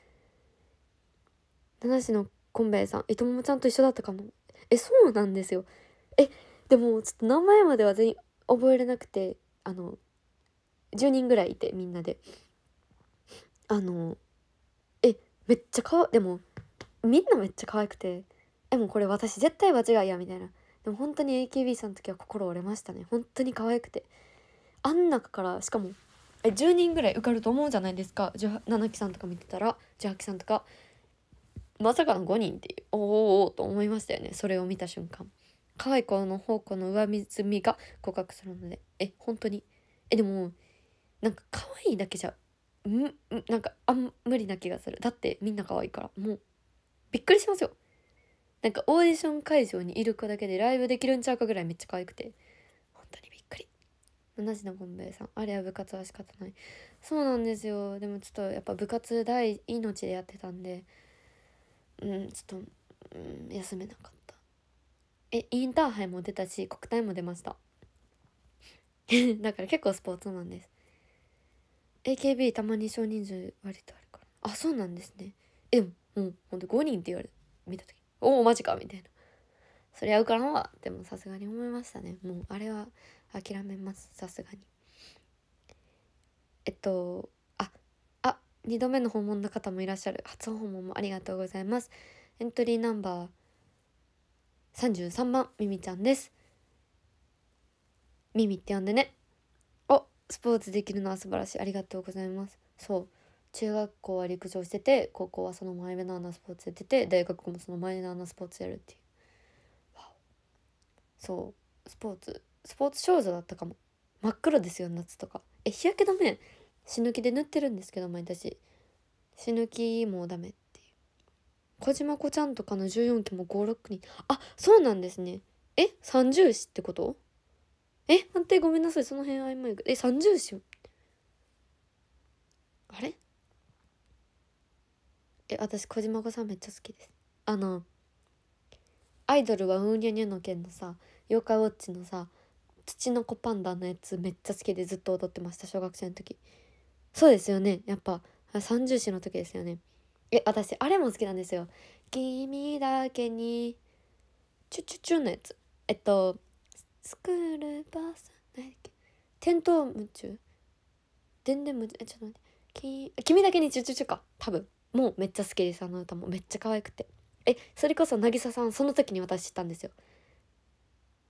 七市のコンベイさんいとももちゃんと一緒だったかもえそうなんですよえでもちょっと名前までは全員覚えれなくてあの10人ぐらいいてみんなであのえめっちゃかわでもみんなめっちゃ可愛くてえもうこれ私絶対間違いやみたいなでも本当に AKB さんの時は心折れましたね本当に可愛くてあん中からしかもえ10人ぐらい受かると思うじゃないですか17期さんとか見てたら18期さんとかまさかの5人っておおーおーと思いましたよねそれを見た瞬間。可愛い子の方向の上目積みが告白するのでえ本当にえでもなんか可愛いだけじゃんなんかあん無理な気がするだってみんな可愛いからもうびっくりしますよなんかオーディション会場にいる子だけでライブできるんちゃうかぐらいめっちゃ可愛くて本当にびっくり七時のゴンベイさんあれは部活は仕方ないそうなんですよでもちょっとやっぱ部活大命でやってたんでうんちょっと、うん、休めなかったえインターハイも出たし国体も出ました だから結構スポーツマンです AKB たまに少人数割とあるからあそうなんですねえうんほんと5人って言われ見た時おおマジかみたいなそりゃうからな。わでもさすがに思いましたねもうあれは諦めますさすがにえっとああ2度目の訪問の方もいらっしゃる初訪問もありがとうございますエントリーナンバー33番ミミちゃんですミミって呼んでねおスポーツできるのは素晴らしいありがとうございますそう中学校は陸上してて高校はそのマイナーなスポーツやってて大学もそのマイナーなスポーツやるっていうそうスポーツスポーツ少女だったかも真っ黒ですよ夏とかえ日焼け止め死ぬ気で塗ってるんですけど毎年死ぬ気もうダメ小島子ちゃんとかの14期も56人あそうなんですねえ三重詩ってことえ待ってごめんなさいその辺曖昧え三重詩あれえ私小島子さんめっちゃ好きですあのアイドルはウーニャニャの件のさ妖怪ウォッチのさツチノコパンダのやつめっちゃ好きでずっと踊ってました小学生の時そうですよねやっぱ三重詩の時ですよねえ私あれも好きなんですよ「君だけにチュチュチュ」のやつえっと「スクールバース」何だっけ「テントウムチュ」「でんでんむちゅ」えちょっと待って「君だけにチュチュチュか」多分もうめっちゃ好きですあの歌もめっちゃ可愛くてえそれこそ渚さんその時に私知ったんですよ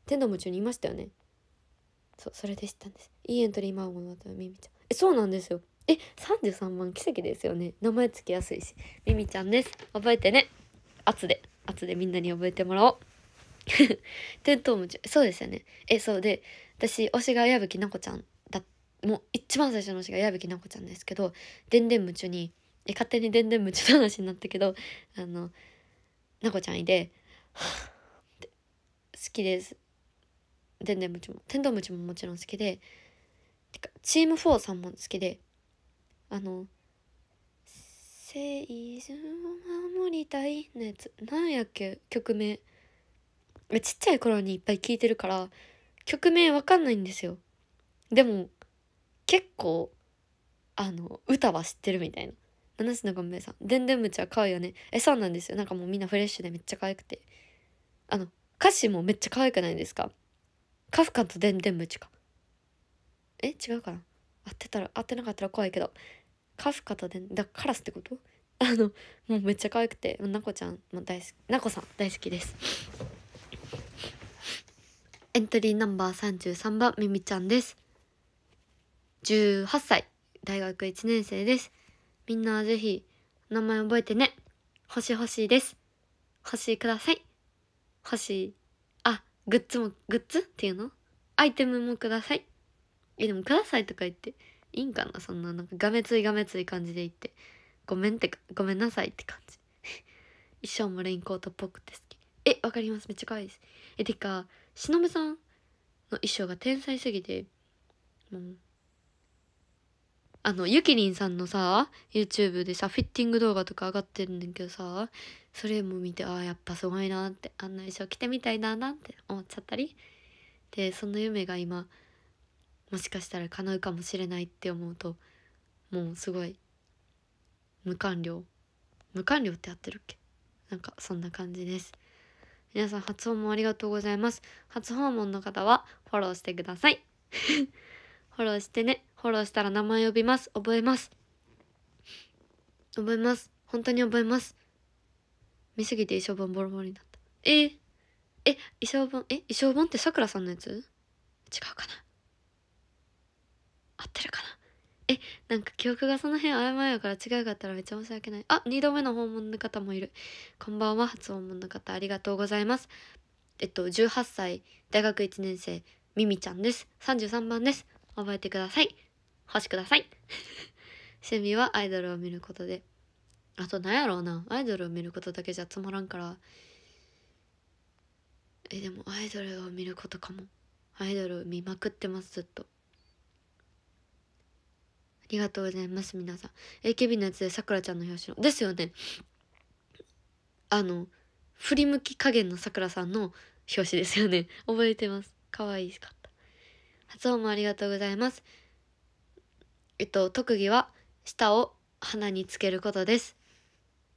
天童夢中にいましたよねそうそれで知ったんですいいエントリーマウゴだの歌よみみちゃんえそうなんですよえ33万奇跡ですよね名前つきやすいしミミちゃんです覚えてね圧で圧でみんなに覚えてもらおう テントウムチそうですよねえそうで私推しが矢吹奈子ちゃんだもう一番最初の推しが矢吹奈子ちゃんですけど「でんでん夢中に」に勝手に「でんでん夢中」の話になったけどあの奈子ちゃんいで「は好きですでんでんむちもトウむちももちろん好きでてかチーム4さんも好きであの「青春を守りたい」のやつなんやっけ曲名ちっちゃい頃にいっぱい聴いてるから曲名わかんないんですよでも結構あの歌は知ってるみたいな七種のがんべさんでんでんむちは可愛いよねえそうなんですよなんかもうみんなフレッシュでめっちゃ可愛くてあの歌詞もめっちゃ可愛くないですかカフカとでんでんむちかえ違うかな合ってたら合ってなかったら怖いけどカフカとでだカラスってことあのもうめっちゃ可愛くてなこちゃんも大好きなこさん大好きですエントリーナンバー33番みみちゃんです18歳大学1年生ですみんなぜひ名前覚えてね欲しい欲しいです欲しいください欲しいあグッズもグッズっていうのアイテムもくださいえでもくださいとか言っていいんかなそんななんかがめついがめつい感じで言ってごめんってごめんなさいって感じ衣装 もレインコートっぽくて好きえわかりますめっちゃ可愛いですえてかしのぶさんの衣装が天才すぎてもうあの、ゆきりんさんのさ、YouTube でさ、フィッティング動画とか上がってるんだけどさ、それも見て、ああ、やっぱすごいなって、あんな衣装着てみたいななんて思っちゃったり。で、その夢が今、もしかしたら叶うかもしれないって思うともうすごい無完了無完了ってやってるっけなんかそんな感じです皆さん初訪問ありがとうございます初訪問の方はフォローしてください フォローしてねフォローしたら名前呼びます覚えます覚えます本当に覚えます見すぎて衣装本ボロボロになったええ衣装本え衣装本ってさくらさんのやつ違うかな合ってるかなえなんか記憶がその辺曖昧やから違うかったらめっちゃ申し訳ないあ2度目の訪問の方もいるこんばんは初訪問の方ありがとうございますえっと18歳大学1年生みみちゃんです33番です覚えてください星ください 趣味はアイドルを見ることであと何やろうなアイドルを見ることだけじゃつまらんからえでもアイドルを見ることかもアイドル見まくってますずっとありがとうございます、皆さん。AKB のやつでさくらちゃんの表紙の。ですよね。あの、振り向き加減のさくらさんの表紙ですよね。覚えてます。可愛いかった。発音もありがとうございます。えっと、特技は、舌を鼻につけることです。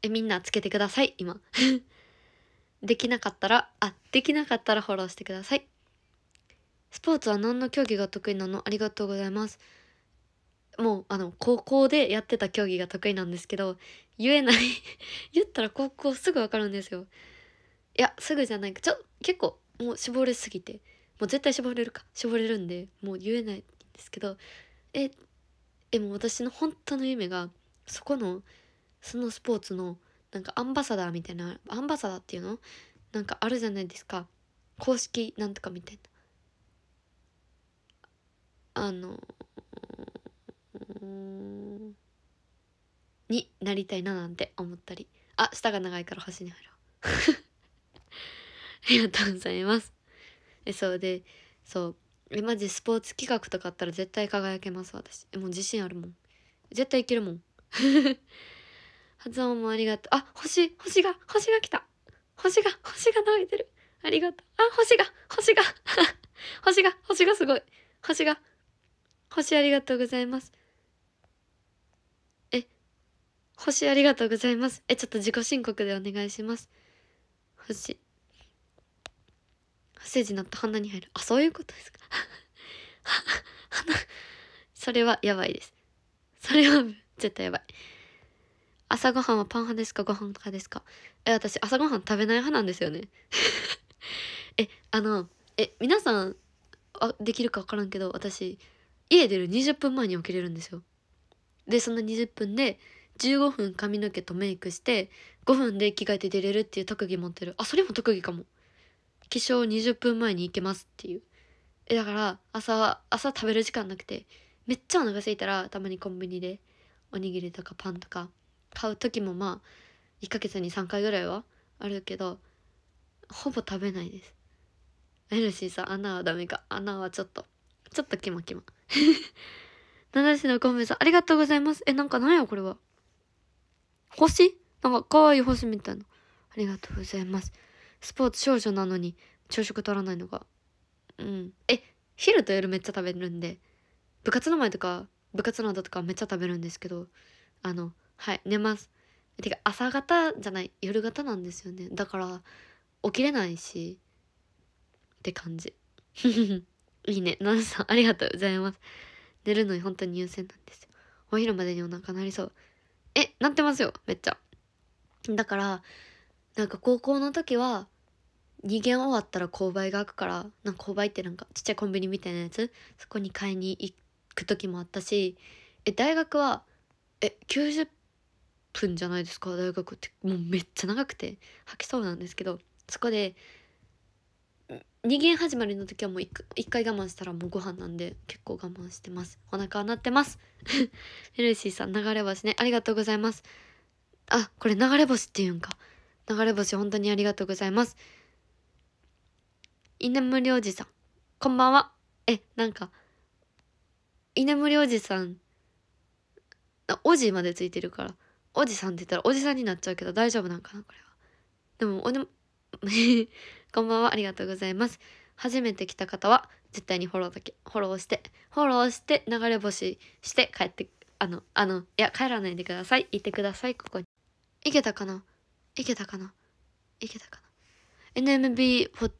え、みんなつけてください、今。できなかったら、あ、できなかったらフォローしてください。スポーツは何の競技が得意なのありがとうございます。もうあの高校でやってた競技が得意なんですけど言えない 言ったら高校すぐ分かるんですよいやすぐじゃないかちょ結構もう絞れすぎてもう絶対絞れるか絞れるんでもう言えないんですけどええもう私の本当の夢がそこのそのスポーツのなんかアンバサダーみたいなアンバサダーっていうのなんかあるじゃないですか公式なんとかみたいなあのになりたいななんて思ったりあ舌が長いから星に入ろう ありがとうございますえそうでそうえマジスポーツ企画とかあったら絶対輝けます私えもう自信あるもん絶対いけるもん 発音もありがとうあ星星が星が来た星が星が投げてるありがとうあ星が星が 星が星がすごい星が星ありがとうございます星ありがとうございます。え、ちょっと自己申告でお願いします。星。星になった鼻に入る。あ、そういうことですか。鼻。それはやばいです。それは絶対やばい。朝ごはんはパン派ですかご飯派ですかえ、私朝ごはん食べない派なんですよね。え、あの、え、皆さん、あできるか分からんけど私家出る20分前に起きれるんですよでその20分で15分髪の毛とメイクして5分で着替えて出れるっていう特技持ってるあそれも特技かも起床20分前に行けますっていうえだから朝朝食べる時間なくてめっちゃお腹すいたらたまにコンビニでおにぎりとかパンとか買う時もまあ1ヶ月に3回ぐらいはあるけどほぼ食べないですエルシーさん穴はダメか穴はちょっとちょっとキモキモ七種 のコンビさんありがとうございますえなんかなんやこれは星なんか可愛い星みたいな。ありがとうございます。スポーツ少女なのに朝食取らないのが。うん。え、昼と夜めっちゃ食べるんで、部活の前とか、部活の後とかめっちゃ食べるんですけど、あの、はい、寝ます。てか朝方じゃない、夜方なんですよね。だから、起きれないし、って感じ。いいね。ナナさん、ありがとうございます。寝るのに本当に優先なんですよ。お昼までにお腹なりそう。えなってますよめっちゃだからなんか高校の時は2限終わったら購買が開くからなんか購買ってなんかちっちゃいコンビニみたいなやつそこに買いに行く時もあったしえ大学はえ90分じゃないですか大学ってもうめっちゃ長くて吐きそうなんですけどそこで2限始まりの時はもう 1, 1回我慢したらもうご飯なんで結構我慢してますお腹は鳴ってますヘ ルシーさん流れ星ねありがとうございますあこれ流れ星っていうんか流れ星本当にありがとうございます稲森おじさんこんばんはえなんか稲森おじさんおじまでついてるからおじさんって言ったらおじさんになっちゃうけど大丈夫なんかなこれはでもおねこんばんは、ありがとうございます。初めて来た方は、絶対にフォローだけ、フォローして、フォローして、流れ星して帰って、あの、あの、いや、帰らないでください。いてください、ここに。行けたかな行けたかな行けたかな ?NMB48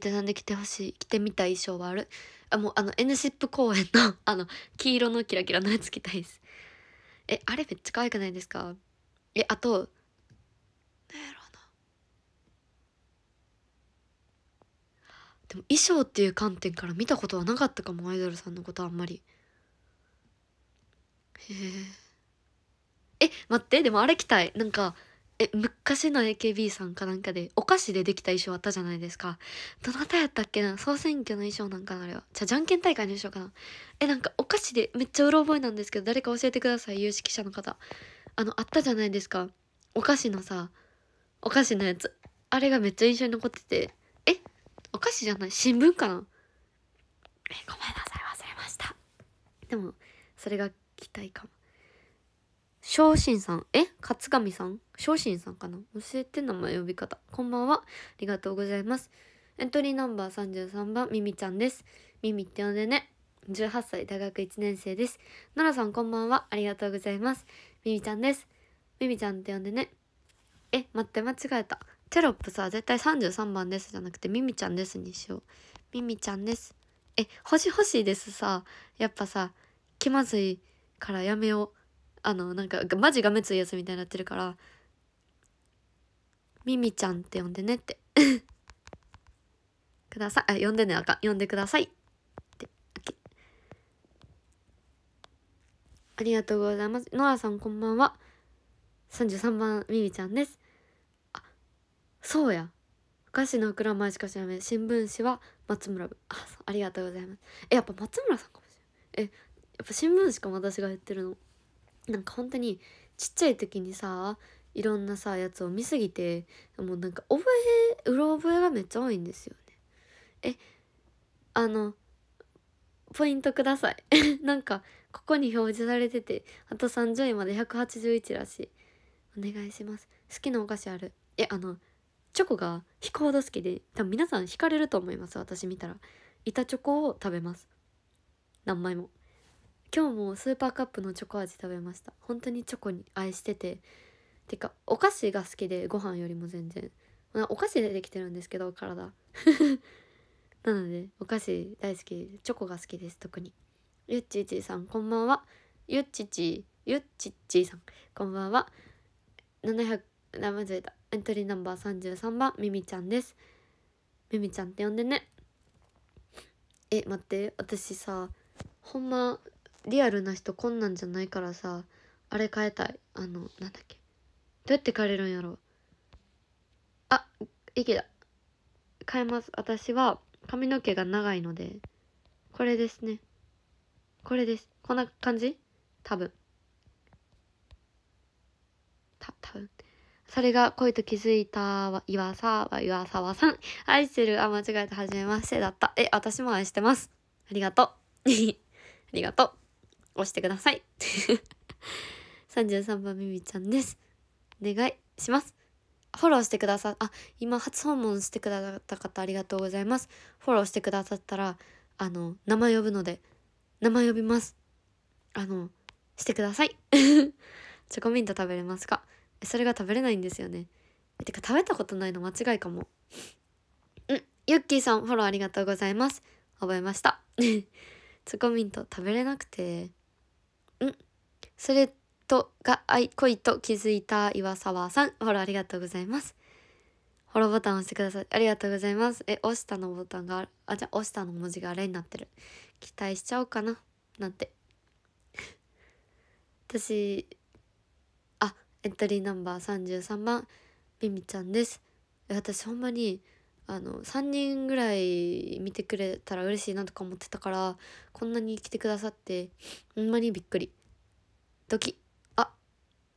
でなんで来てほしい。着てみたい衣装はあるあ、もうあの、N シップ公演の、あの、黄色のキラキラのやつ着たいです。え、あれめっちゃ可愛くないですかえ、あと、でも衣装っていう観点から見たことはなかったかもアイドルさんのことあんまりへええ待ってでもあれ着たいなんかえ昔の AKB さんかなんかでお菓子でできた衣装あったじゃないですかどなたやったっけな総選挙の衣装なんかなあれはじゃあじゃんけん大会の衣装かなえなんかお菓子でめっちゃうろ覚えなんですけど誰か教えてください有識者の方あのあったじゃないですかお菓子のさお菓子のやつあれがめっちゃ印象に残っててお菓子じゃない新聞かなえごめんなさい忘れましたでもそれが期待かも昇進さんえ勝上さん昇進さんかな教えて名前呼び方こんばんはありがとうございますエントリーナンバー33番みみちゃんですみみって呼んでね18歳大学1年生です奈良さんこんばんはありがとうございますみみちゃんですみみちゃんって呼んでねえ待って間違えたテロップさ、絶対33番ですじゃなくて、ミミちゃんですにしよう。ミミちゃんです。え、星星ですさ、やっぱさ、気まずいからやめよう。あの、なんか、マジがめついやつみたいになってるから、ミミちゃんって呼んでねって。ください。あ、呼んでねあかん。呼んでください。ありがとうございます。ノアさんこんばんは。33番ミミちゃんです。そうや菓子の蔵前しか知らない新聞紙は松村部あありがとうございますえやっぱ松村さんかもしれないえやっぱ新聞紙かも私がやってるのなんか本当にちっちゃい時にさいろんなさやつを見すぎてもうなんか覚えうろ覚えがめっちゃ多いんですよねえあのポイントください なんかここに表示されててあと30位まで181らしいお願いします好きなお菓子あるえあのチョコが引くほど好きで多分皆さん惹かれると思います私見たら板チョコを食べます何枚も今日もスーパーカップのチョコ味食べました本当にチョコに愛してててかお菓子が好きでご飯よりも全然お菓子でできてるんですけど体 なのでお菓子大好きでチョコが好きです特にゆっちいちさんこんばんはゆっちちゆっちちさんこんばんは700名前ずれたエントリーナンバー33番ミミちゃんですミミちゃんって呼んでねえ待って私さほんまリアルな人こんなんじゃないからさあれ変えたいあのなんだっけどうやって変えれるんやろあけだ変えます私は髪の毛が長いのでこれですねこれですこんな感じ多分た多分それが恋と気づいたわ、岩沢、は岩沢さん。愛してる。あ、間違えた。はじめましてだった。え、私も愛してます。ありがとう。ありがとう。押してください。33 番みみちゃんです。お願いします。フォローしてくださ、あ、今初訪問してくださった方ありがとうございます。フォローしてくださったら、あの、名前呼ぶので、名前呼びます。あの、してください。チョコミント食べれますかそれが食べれないんですよねてか食べたことないの間違いかもうんユッキーさんフォローありがとうございます覚えましたチョコミント食べれなくてうんそれとが愛恋と気づいた岩沢さんフォローありがとうございますフォローボタン押してくださいありがとうございますえ押したのボタンがあじゃあ押したの文字があれになってる期待しちゃおうかななんて私エントリーナンバー33番みみちゃんです私ほんまにあの3人ぐらい見てくれたら嬉しいなとか思ってたからこんなに来てくださってほんまにびっくりドキあ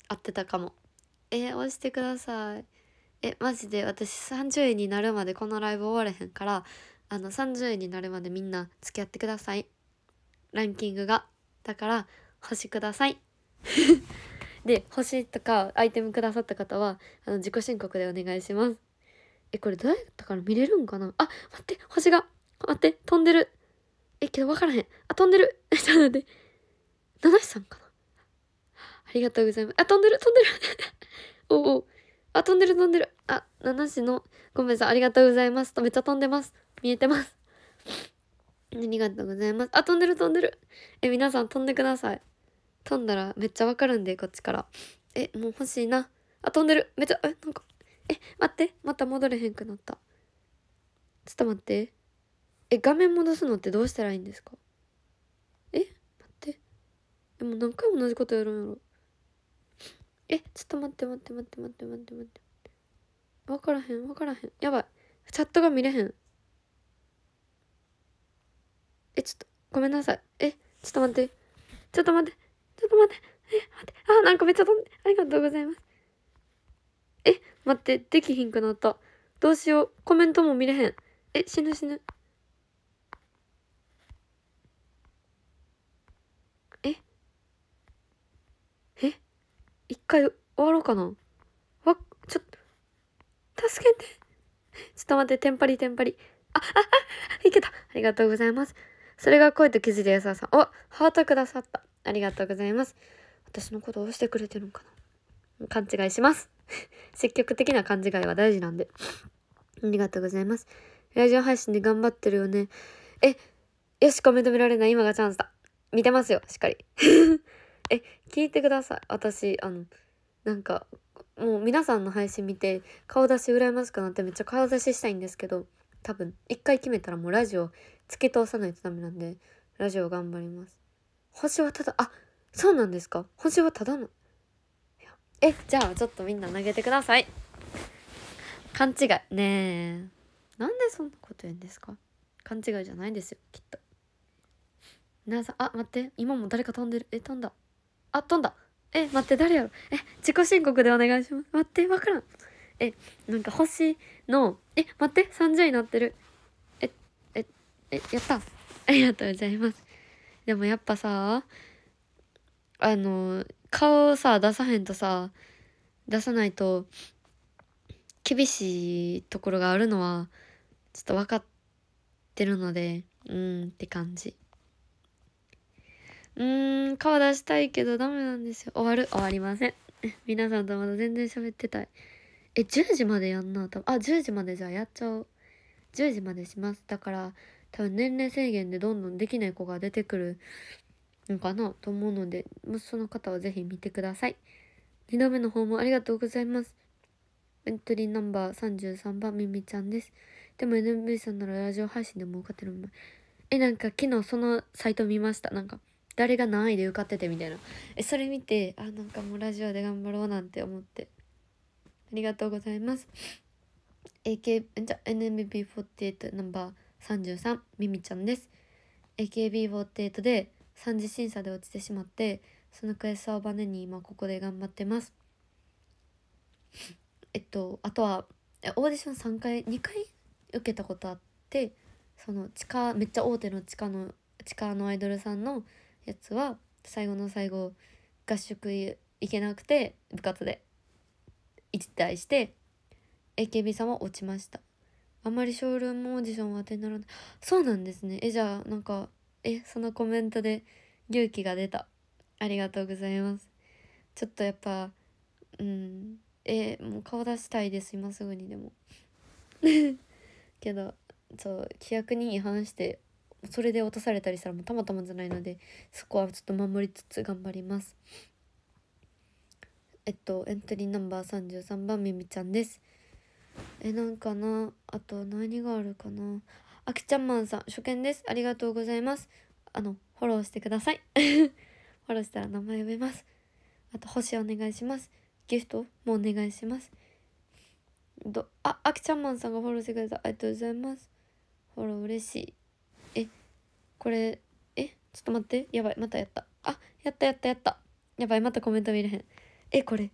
合ってたかもえー、押してくださいえマジで私30位になるまでこのライブ終われへんからあの30位になるまでみんな付き合ってくださいランキングがだから星くださいで欲しいとかアイテムくださった方はあの自己申告でお願いしますえこれどうやったから見れるんかなあ待って星が待って飛んでるえけど分からへんあ飛んでるちょっと待って七七さんかなありがとうございますあ飛んでる飛んでるおおあ飛んでる飛んでるあ七七のごめんなさいありがとうございますとめっちゃ飛んでます見えてますありがとうございます。あ、飛んでる 飛んでる。え、皆さん飛んでください。飛んだらめっちゃわかるんで、こっちから。え、もう欲しいな。あ、飛んでる。めっちゃ、え、なんか、え、待って。また戻れへんくなった。ちょっと待って。え、画面戻すのってどうしたらいいんですかえ、待って。えもう何回も同じことやるんやろ。え、ちょっと待って待って待って待って待って待って。分からへん分からへん。やばい。チャットが見れへん。え、ちょっと、ごめんなさい。え、ちょっと待って。ちょっと待って。ちょっと待ってえ待ってあなんかめっちゃ飛んでありがとうございますえ待ってできひんくなったどうしようコメントも見れへんえ死ぬ死ぬええ一回終わろうかなわちょっと助けてちょっと待ってテンパリテンパリあああいけたありがとうございますそれが声と気づいた安田さんおハートくださったありがとうございます。私のことをしてくれてるのかな勘違いします。積極的な勘違いは大事なんで。ありがとうございます。ラジオ配信で頑張ってるよね。え、よしコメント見られない今がチャンスだ。見てますよ、しっかり。え、聞いてください。私、あの、なんか、もう皆さんの配信見て、顔出し羨ましくなってめっちゃ顔出ししたいんですけど、多分、一回決めたらもうラジオ突き通さないとダメなんで、ラジオ頑張ります。星はただあそうなんですか星はただのえじゃあちょっとみんな投げてください勘違いねえなんでそんなこと言うんですか勘違いじゃないですよきっと皆さんあ待って今も誰か飛んでるえ飛んだあ飛んだえ待って誰やろえ自己申告でお願いします待って分からんえなんか星のえ待って30位になってるえええやったありがとうございますでもやっぱさ、あの、顔をさ、出さへんとさ、出さないと、厳しいところがあるのは、ちょっと分かってるので、うんって感じ。うーん、顔出したいけどダメなんですよ。終わる終わりません。皆さんとまだ全然喋ってたい。え、10時までやんな、多分。あ、10時までじゃあやっちゃおう。10時までします。だから、多分年齢制限でどんどんできない子が出てくるのかなと思うので、もしその方はぜひ見てください。2度目の訪問ありがとうございます。エントリーナンバー33番みみちゃんです。でも NB さんならラジオ配信でも受かってるもん。え、なんか昨日そのサイト見ました。なんか誰が何位で受かっててみたいな。え、それ見て、あ、なんかもうラジオで頑張ろうなんて思って。ありがとうございます。AK、じゃ、NMB48 ナンバー33みみちゃんです AKB48 で3次審査で落ちてしまってその悔しさをバネに今ここで頑張ってます えっとあとはオーディション3回2回受けたことあってその地下めっちゃ大手の地下の地下のアイドルさんのやつは最後の最後合宿行けなくて部活で一体して AKB さんは落ちましたあまりショールームオーディションは当てにならないそうなんですねえじゃあなんかえそのコメントで勇気が出たありがとうございますちょっとやっぱうんえもう顔出したいです今すぐにでも けどそう規約に違反してそれで落とされたりしたらもうたまたまじゃないのでそこはちょっと守りつつ頑張りますえっとエントリーナンバー33番みみちゃんですえなんかなあと何があるかなあきちゃんまんさん初見ですありがとうございますあのフォローしてください フォローしたら名前呼べますあと星お願いしますギフトもお願いしますどああきちゃんまんさんがフォローしてくれたありがとうございますフォロー嬉しいえこれえちょっと待ってやばいまたやったあやったやったやったやばいまたコメント見れへんえこれ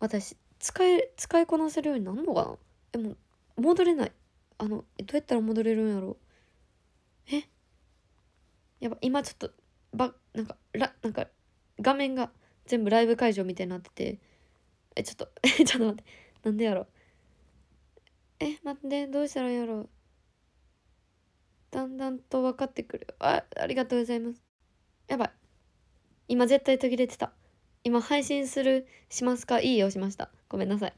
私使え使いこなせるようになんのかなでも戻れないあのどうやったら戻れるんやろうえやば今ちょっとばなんからなんか画面が全部ライブ会場みたいになっててえちょっと えちょっと待ってなんでやろうえ待ってどうしたらやろうだんだんと分かってくるあありがとうございますやばい今絶対途切れてた今配信するしますかいいよしましたごめんなさい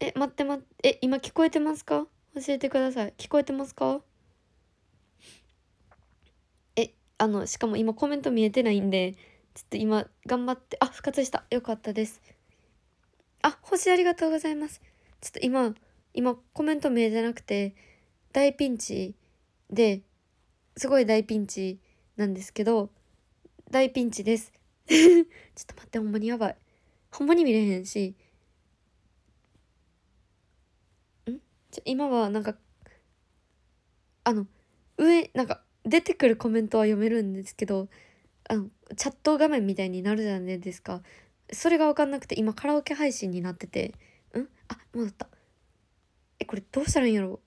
え待って待ってえ今聞こえてますか教えてください聞こえてますかえあのしかも今コメント見えてないんでちょっと今頑張ってあ復活したよかったですあ星ありがとうございますちょっと今今コメント見えてなくて大ピンチですごい大ピンチなんですけど大ピンチです ちょっと待ってほんまにやばいほんまに見れへんしん今はなんかあの上なんか出てくるコメントは読めるんですけどあのチャット画面みたいになるじゃないですかそれが分かんなくて今カラオケ配信になっててんあ戻ったえこれどうしたらいいんやろ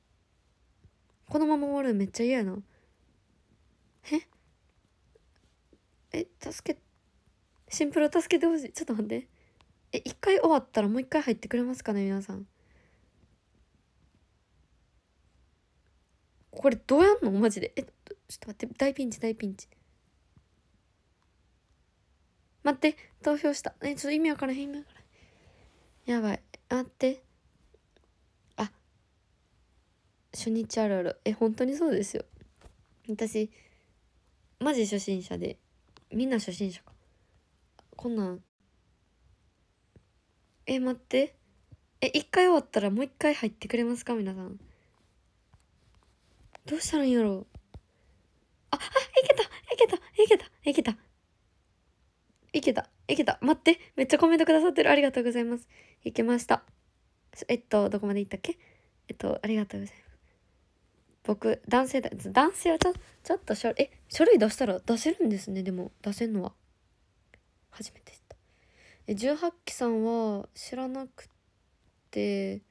このまま終わるのめっちゃ嫌やなええ助けシンプル助けてほしいちょっと待ってえ一回終わったらもう一回入ってくれますかね皆さんこれどうやんのマジでえちょっと待って大ピンチ大ピンチ待って投票したえちょっと意味わからへん意味わからへんやばい待ってあ初日あるあるえ本当にそうですよ私マジ初心者でみんな初心者かこんなんえ待ってえ一回終わったらもう一回入ってくれますか皆さんどうしたらいいんやろああいけたいけたいけたいけたいけたいけた待ってめっちゃコメントくださってるありがとうございますいけましたえっとどこまでいったっけえっとありがとうございます僕男性だ男性はちょちょっと書え書類出したら出せるんですねでも出せるのは初めて知っえ18期さんは知らなくて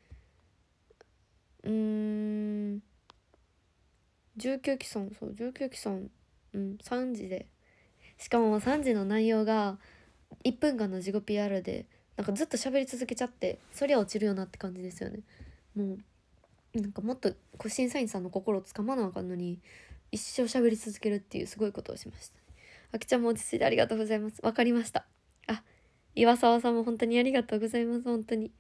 うん19期さんそう19期さんうん3時でしかも3時の内容が1分間の自己 PR でなんかずっと喋り続けちゃってそりゃ落ちるよなって感じですよねもうなんかもっと審査員さんの心をつかまなあかんのに一生喋り続けるっていうすごいことをしましたあきちゃんも落ち着いてありがとうございますわかりました岩沢さんも本当にありがとうございます本当に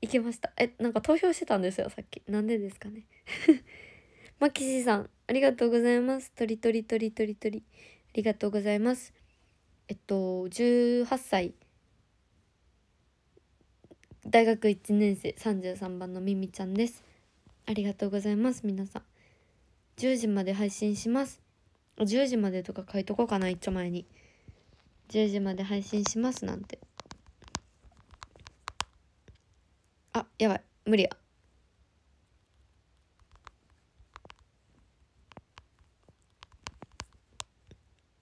行きましたえなんか投票してたんですよさっきなんでですかね マキシさんありがとうございますとりとりとりとりとりありがとうございますえっと18歳大学1年生33番のみみちゃんですありがとうございます皆さん10時まで配信します10時までとか書いとこうかな一丁前に10時まで配信しますなんてあやばい無理や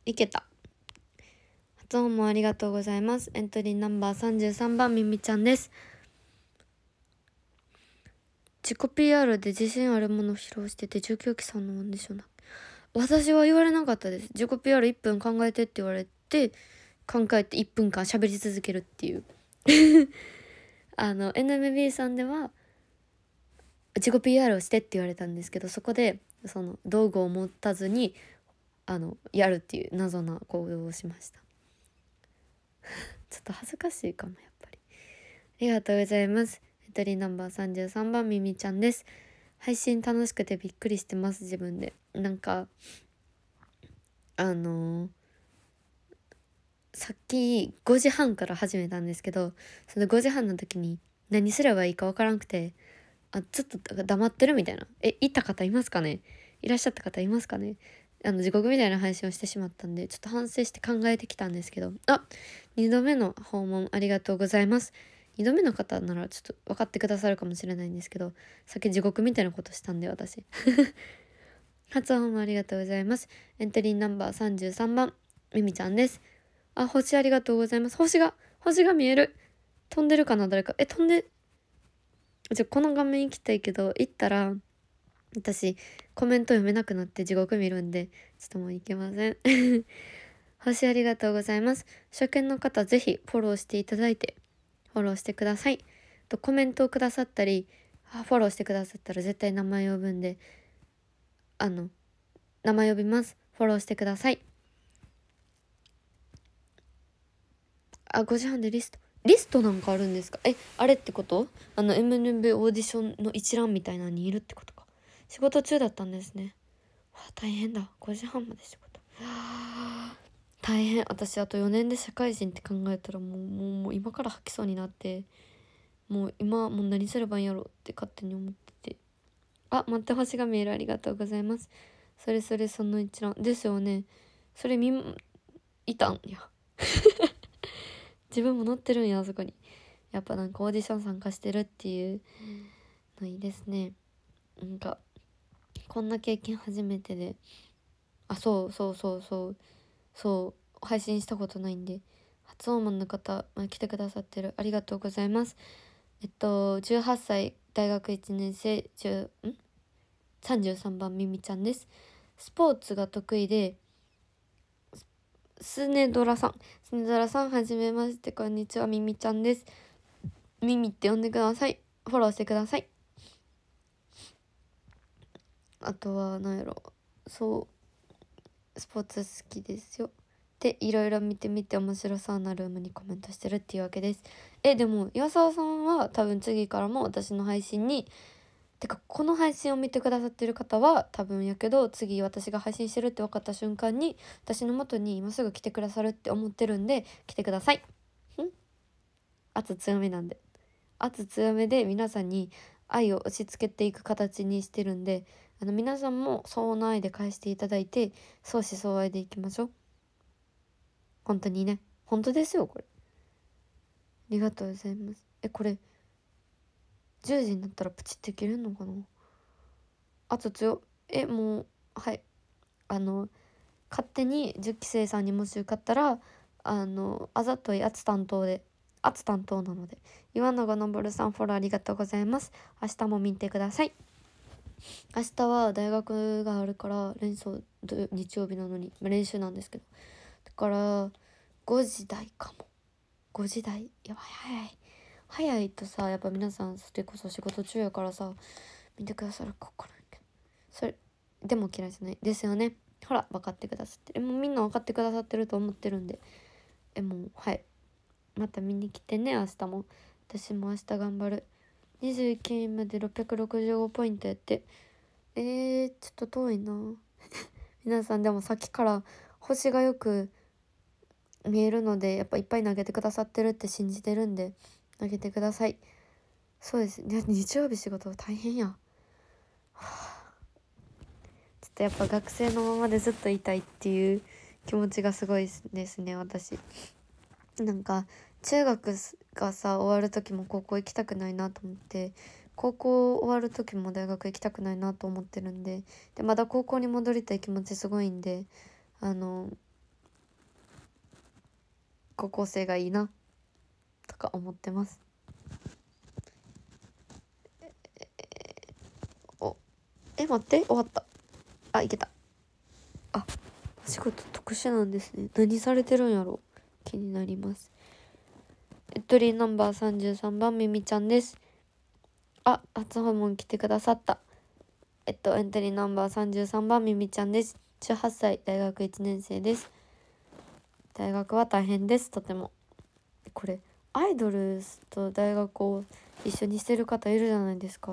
いけた発音もありがとうございますエントリーナンバー33番みみちゃんです自己 PR で自信あるものを披露してて19期さんのオンディションだ私は言われなかったです自己 PR1 分考えてって言われてって考えて1分間喋り続けるっていう あの NMB さんでは自己 PR をしてって言われたんですけどそこでその道具を持たずにあのやるっていう謎な行動をしました ちょっと恥ずかしいかもやっぱりありがとうございますエトリーナンバー33番みみちゃんです配信楽しくてびっくりしてます自分でなんかあのーさっき5時半から始めたんですけどその5時半の時に何すればいいか分からんくてあちょっと黙ってるみたいなえ行った方いますかねいらっしゃった方いますかねあの地獄みたいな配信をしてしまったんでちょっと反省して考えてきたんですけどあ2度目の訪問ありがとうございます2度目の方ならちょっと分かってくださるかもしれないんですけどさっき地獄みたいなことしたんで私 初訪問ありがとうございますエントリーナンバー33番みみちゃんですあ、星ありがとうございます。星が、星が見える。飛んでるかな誰か。え、飛んで、じゃ、この画面行きたいけど、行ったら、私、コメント読めなくなって地獄見るんで、ちょっともう行けません。星ありがとうございます。初見の方、ぜひフォローしていただいて、フォローしてください。とコメントをくださったり、フォローしてくださったら絶対名前呼ぶんで、あの、名前呼びます。フォローしてください。あ5時半でリストリストなんかあるんですかえあれってことあの MNB オーディションの一覧みたいなのにいるってことか仕事中だったんですね大変だ5時半まで仕事大変私あと4年で社会人って考えたらもうもうもう今から吐きそうになってもう今もう何すればいいんやろって勝手に思っててあ待って星が見えるありがとうございますそれそれその一覧ですよねそれみんいたんや 自分も乗ってるんやあそこにやっぱなんかオーディション参加してるっていうのいいですねなんかこんな経験初めてであそうそうそうそうそう配信したことないんで初訪問の方来てくださってるありがとうございますえっと18歳大学1年生10ん33番みみちゃんですスポーツが得意でスネドラさん。スネドラさん、はじめまして。こんにちは。みみちゃんです。ミミって呼んでください。フォローしてください。あとは、なんやろ。そう。スポーツ好きですよ。で、いろいろ見てみて面白そうなルームにコメントしてるっていうわけです。え、でも、岩沢さんは多分次からも私の配信にてかこの配信を見てくださってる方は多分やけど次私が配信してるって分かった瞬間に私の元に今すぐ来てくださるって思ってるんで来てくださいん 圧強めなんで圧強めで皆さんに愛を押し付けていく形にしてるんであの皆さんも相応の愛で返していただいて相思相愛でいきましょう本当にね本当ですよこれありがとうございますえこれ10時になったらプチって切れるのかなあと強えもうはいあの勝手に10期生さんにもし受かったらあのあざとい圧担当で圧担当なので岩永昇さんフォローありがとうございます明日も見てください明日は大学があるから連想日曜日なのに、ま練習なんですけどだから5時台かも5時台やばい早い早いとさやっぱ皆さんそれこそ仕事中やからさ見てくださるか分からんけどそれでも嫌いじゃないですよねほら分かってくださってるもうみんな分かってくださってると思ってるんでえもうはいまた見に来てね明日も私も明日頑張る29位まで665ポイントやってえー、ちょっと遠いな 皆さんでもさっきから星がよく見えるのでやっぱいっぱい投げてくださってるって信じてるんで。あげてくださいそうです日曜日仕事大変や、はあ、ちょっとやっぱ学生のままでずっといたいっていう気持ちがすごいですね私なんか中学がさ終わる時も高校行きたくないなと思って高校終わる時も大学行きたくないなと思ってるんででまだ高校に戻りたい気持ちすごいんであの高校生がいいなとか思ってます。えおえ待って終わったあいけたあお仕事特殊なんですね何されてるんやろ気になりますエントリーナンバー33番みみちゃんですあ初訪問来てくださったえっとエントリーナンバー33番みみちゃんです18歳大学1年生です大学は大変ですとてもこれアイドルと大学を一緒にしてる方いるじゃないですか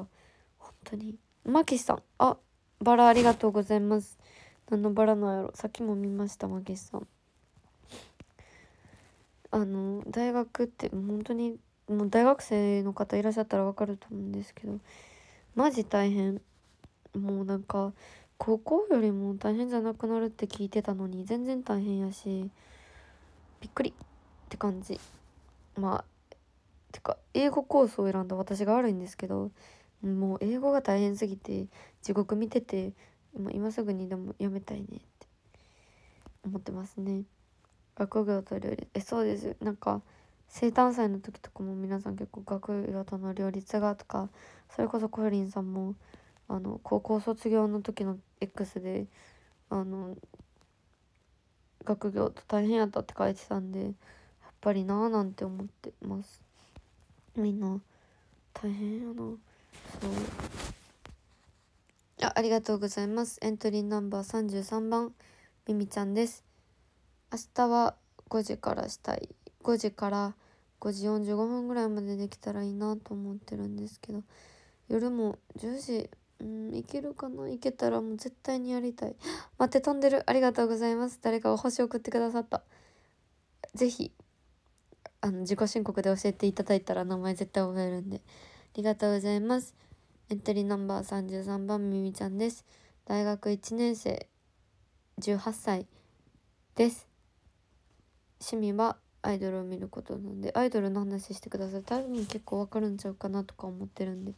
本当にマキさんあバラありがとうございます何のバラなんやろさっきも見ましたマキさんあの大学って本当にもう大学生の方いらっしゃったら分かると思うんですけどマジ大変もうなんか高校よりも大変じゃなくなるって聞いてたのに全然大変やしびっくりって感じまあてか英語コースを選んだ私が悪いんですけどもう英語が大変すぎて地獄見てて今すぐにでもやめたいねって思ってますね。学業と料理えそうですなんか生誕祭の時とかも皆さん結構学業との両立がとかそれこそコリンさんもあの高校卒業の時の X であの学業と大変やったって書いてたんで。ぱりなぁなんて思ってます。みんな、大変やなそう。あ、ありがとうございます。エントリーナンバー33番、みみちゃんです。明日は5時からしたい。5時から5時45分ぐらいまでできたらいいなと思ってるんですけど、夜も10時、うん、いけるかないけたらもう絶対にやりたい。待って、飛んでる。ありがとうございます。誰かが星送ってくださった。ぜひ、あの自己申告で教えていただいたら名前絶対覚えるんでありがとうございますエントリーナンバー33番みみちゃんです大学1年生18歳です趣味はアイドルを見ることなんでアイドルの話してください多分結構わかるんちゃうかなとか思ってるんで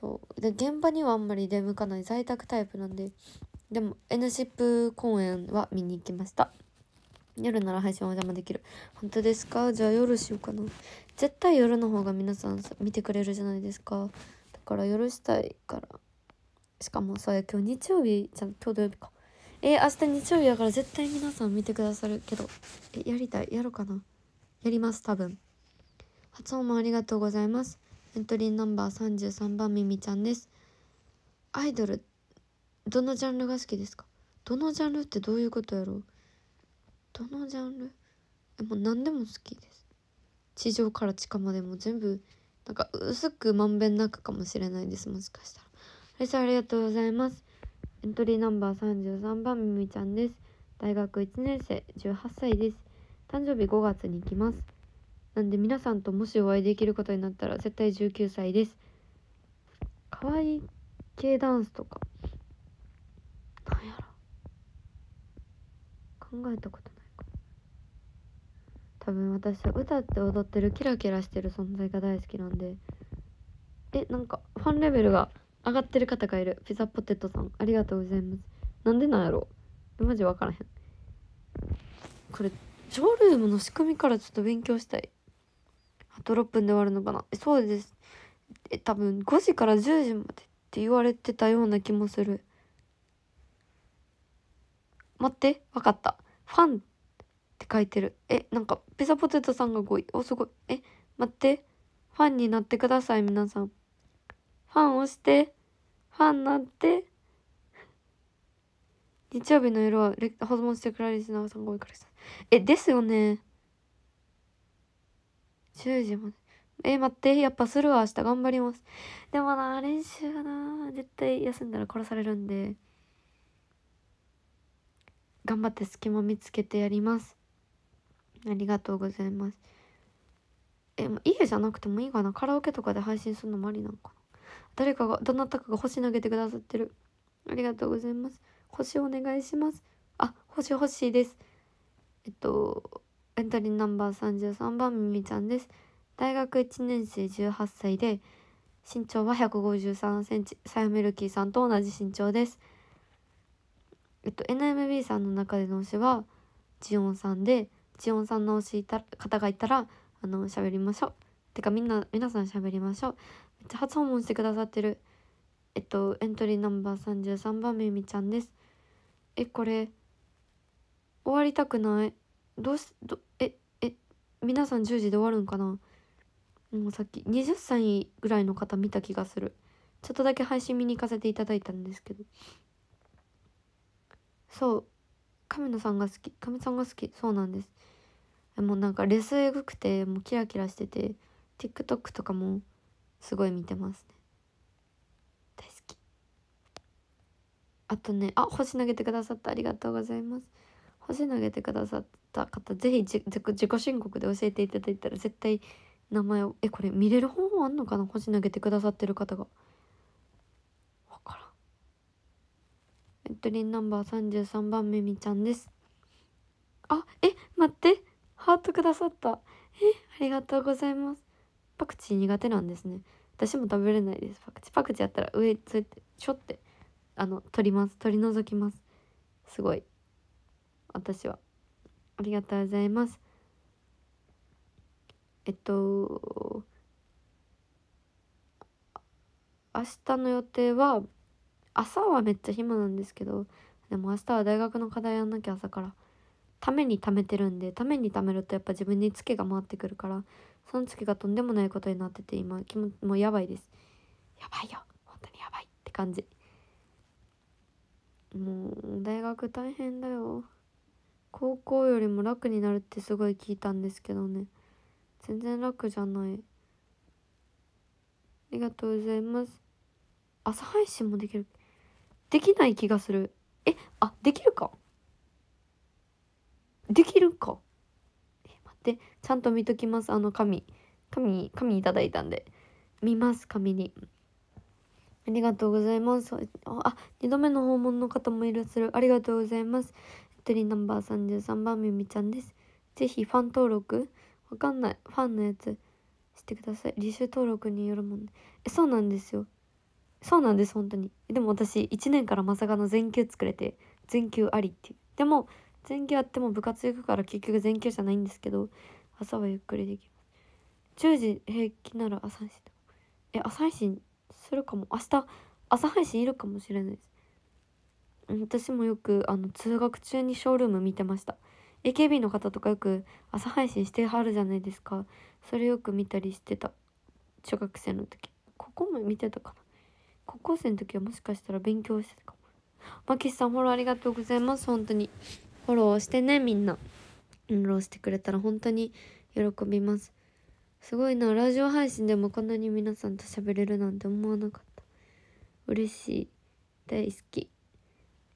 そうで現場にはあんまり出向かない在宅タイプなんででも N シップ公演は見に行きました夜なら配信お邪魔できる。本当ですかじゃあ夜しようかな。絶対夜の方が皆さん見てくれるじゃないですか。だから夜したいから。しかもさ今日日曜日じゃん。今日土曜日か。えー、明日日曜日だから絶対皆さん見てくださるけど。え、やりたい。やろうかな。やります、多分。発音もありがとうございます。エントリーナンバー33番みみちゃんです。アイドル、どのジャンルが好きですかどのジャンルってどういうことやろうどのジャンルもう何でも好きです地上から地下までも全部なんか薄くまんべんなくかもしれないですもしかしたらはいさありがとうございますエントリーナンバー33番みみちゃんです大学1年生18歳です誕生日5月に行きますなんで皆さんともしお会いできることになったら絶対19歳です可愛い系ダンスとかなんやら考えたことない多分私は歌って踊ってるキラキラしてる存在が大好きなんでえなんかファンレベルが上がってる方がいるピザポテトさんありがとうございますなんでなんやろマジ分からへんこれショールームの仕組みからちょっと勉強したいあと6分で終わるのかなそうですえ多分5時から10時までって言われてたような気もする待って分かったファン書いてる。え、なんか、ピザポテトさんが5位。お、すごい。え、待って。ファンになってください、皆さん。ファンをして、ファンなって。日曜日の夜はレ、保存してくれるしなさんが多いからさえ、ですよね。10時まで。え、待って。やっぱするわ。明日頑張ります。でもな、練習がな、絶対休んだら殺されるんで。頑張って隙間見つけてやります。ありがとうございます。え、もう家じゃなくてもいいかなカラオケとかで配信するのもありなのかな誰かが、どなたかが星投げてくださってる。ありがとうございます。星お願いします。あ、星欲しいです。えっと、エントリーナンバー33番みみちゃんです。大学1年生18歳で、身長は153センチ、サヨメルキーさんと同じ身長です。えっと、NMB さんの中での推しは、ジオンさんで、ちおさんの推した方がいたらあの喋りましょうてかみんな皆さん喋りましょうめっちゃ初訪問してくださってるえっとエントリーナンバー33番めみちゃんですえこれ終わりたくないどうしどええ皆さん10時で終わるんかなもうさっき20歳ぐらいの方見た気がするちょっとだけ配信見に行かせていただいたんですけどそう亀野さんが好き亀さんが好きそうなんですもうなんかレスエグくてもうキラキラしてて TikTok とかもすごい見てますね大好きあとねあ星投げてくださったありがとうございます星投げてくださった方ぜひ自己申告で教えていただいたら絶対名前をえこれ見れる方法あんのかな星投げてくださってる方がエントリーナンバー33番めみちゃんですあえ待ってハートくださったえありがとうございますパクチー苦手なんですね私も食べれないですパクチーパクチーやったら上ついてしょってあの取ります取り除きますすごい私はありがとうございますえっと明日の予定は朝はめっちゃ暇なんですけどでも明日は大学の課題やんなきゃ朝からために貯めてるんでために貯めるとやっぱ自分にツケが回ってくるからそのツケがとんでもないことになってて今気ももうやばいですやばいよ本当にやばいって感じもう大学大変だよ高校よりも楽になるってすごい聞いたんですけどね全然楽じゃないありがとうございます朝配信もできるできない気がするえあできるかできるかえ待ってちゃんと見ときますあの紙紙紙いただいたんで見ます紙にありがとうございますあ二度目の訪問の方もいらっしゃるありがとうございますエッナンバー33番みみちゃんですぜひファン登録わかんないファンのやつしてください履修登録によるもん、ね、えそうなんですよそうなんです本当にでも私1年からまさかの全休作れて全休ありっていうでも全休あっても部活行くから結局全休じゃないんですけど朝はゆっくりできます10時平気なら朝配信とかえ朝配信するかも明日朝配信いるかもしれないです私もよくあの通学中にショールーム見てました AKB の方とかよく朝配信してはるじゃないですかそれよく見たりしてた中学生の時ここも見てたかな高校生の時はもしかしたら勉強してたかもマキシさんフォローありがとうございます本当にフォローしてねみんなフォローしてくれたら本当に喜びますすごいなラジオ配信でもこんなに皆さんと喋れるなんて思わなかった嬉しい大好き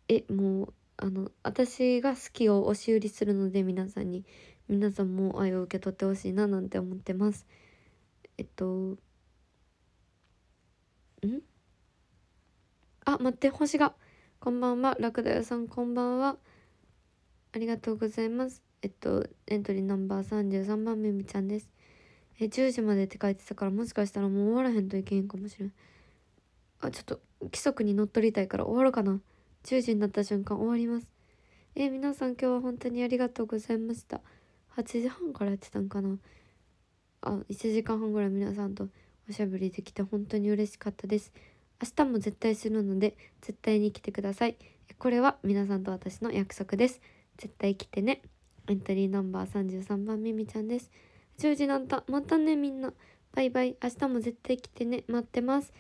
えもうあの私が好きを押し売りするので皆さんに皆さんも愛を受け取ってほしいななんて思ってますえっとんあ、待って、星が。こんばんは、ラクダ屋さん、こんばんは。ありがとうございます。えっと、エントリーナンバー33番、めみちゃんです。え、10時までって書いてたから、もしかしたらもう終わらへんといけへんかもしれん。あ、ちょっと、規則にのっとりたいから終わるかな。10時になった瞬間終わります。え、皆さん今日は本当にありがとうございました。8時半からやってたんかな。あ、1時間半ぐらい皆さんとおしゃべりできて本当に嬉しかったです。明日も絶対するので、絶対に来てください。これは皆さんと私の約束です。絶対来てね。エントリーナンバー33番みみちゃんです。10時なんた、またねみんな。バイバイ。明日も絶対来てね。待ってます。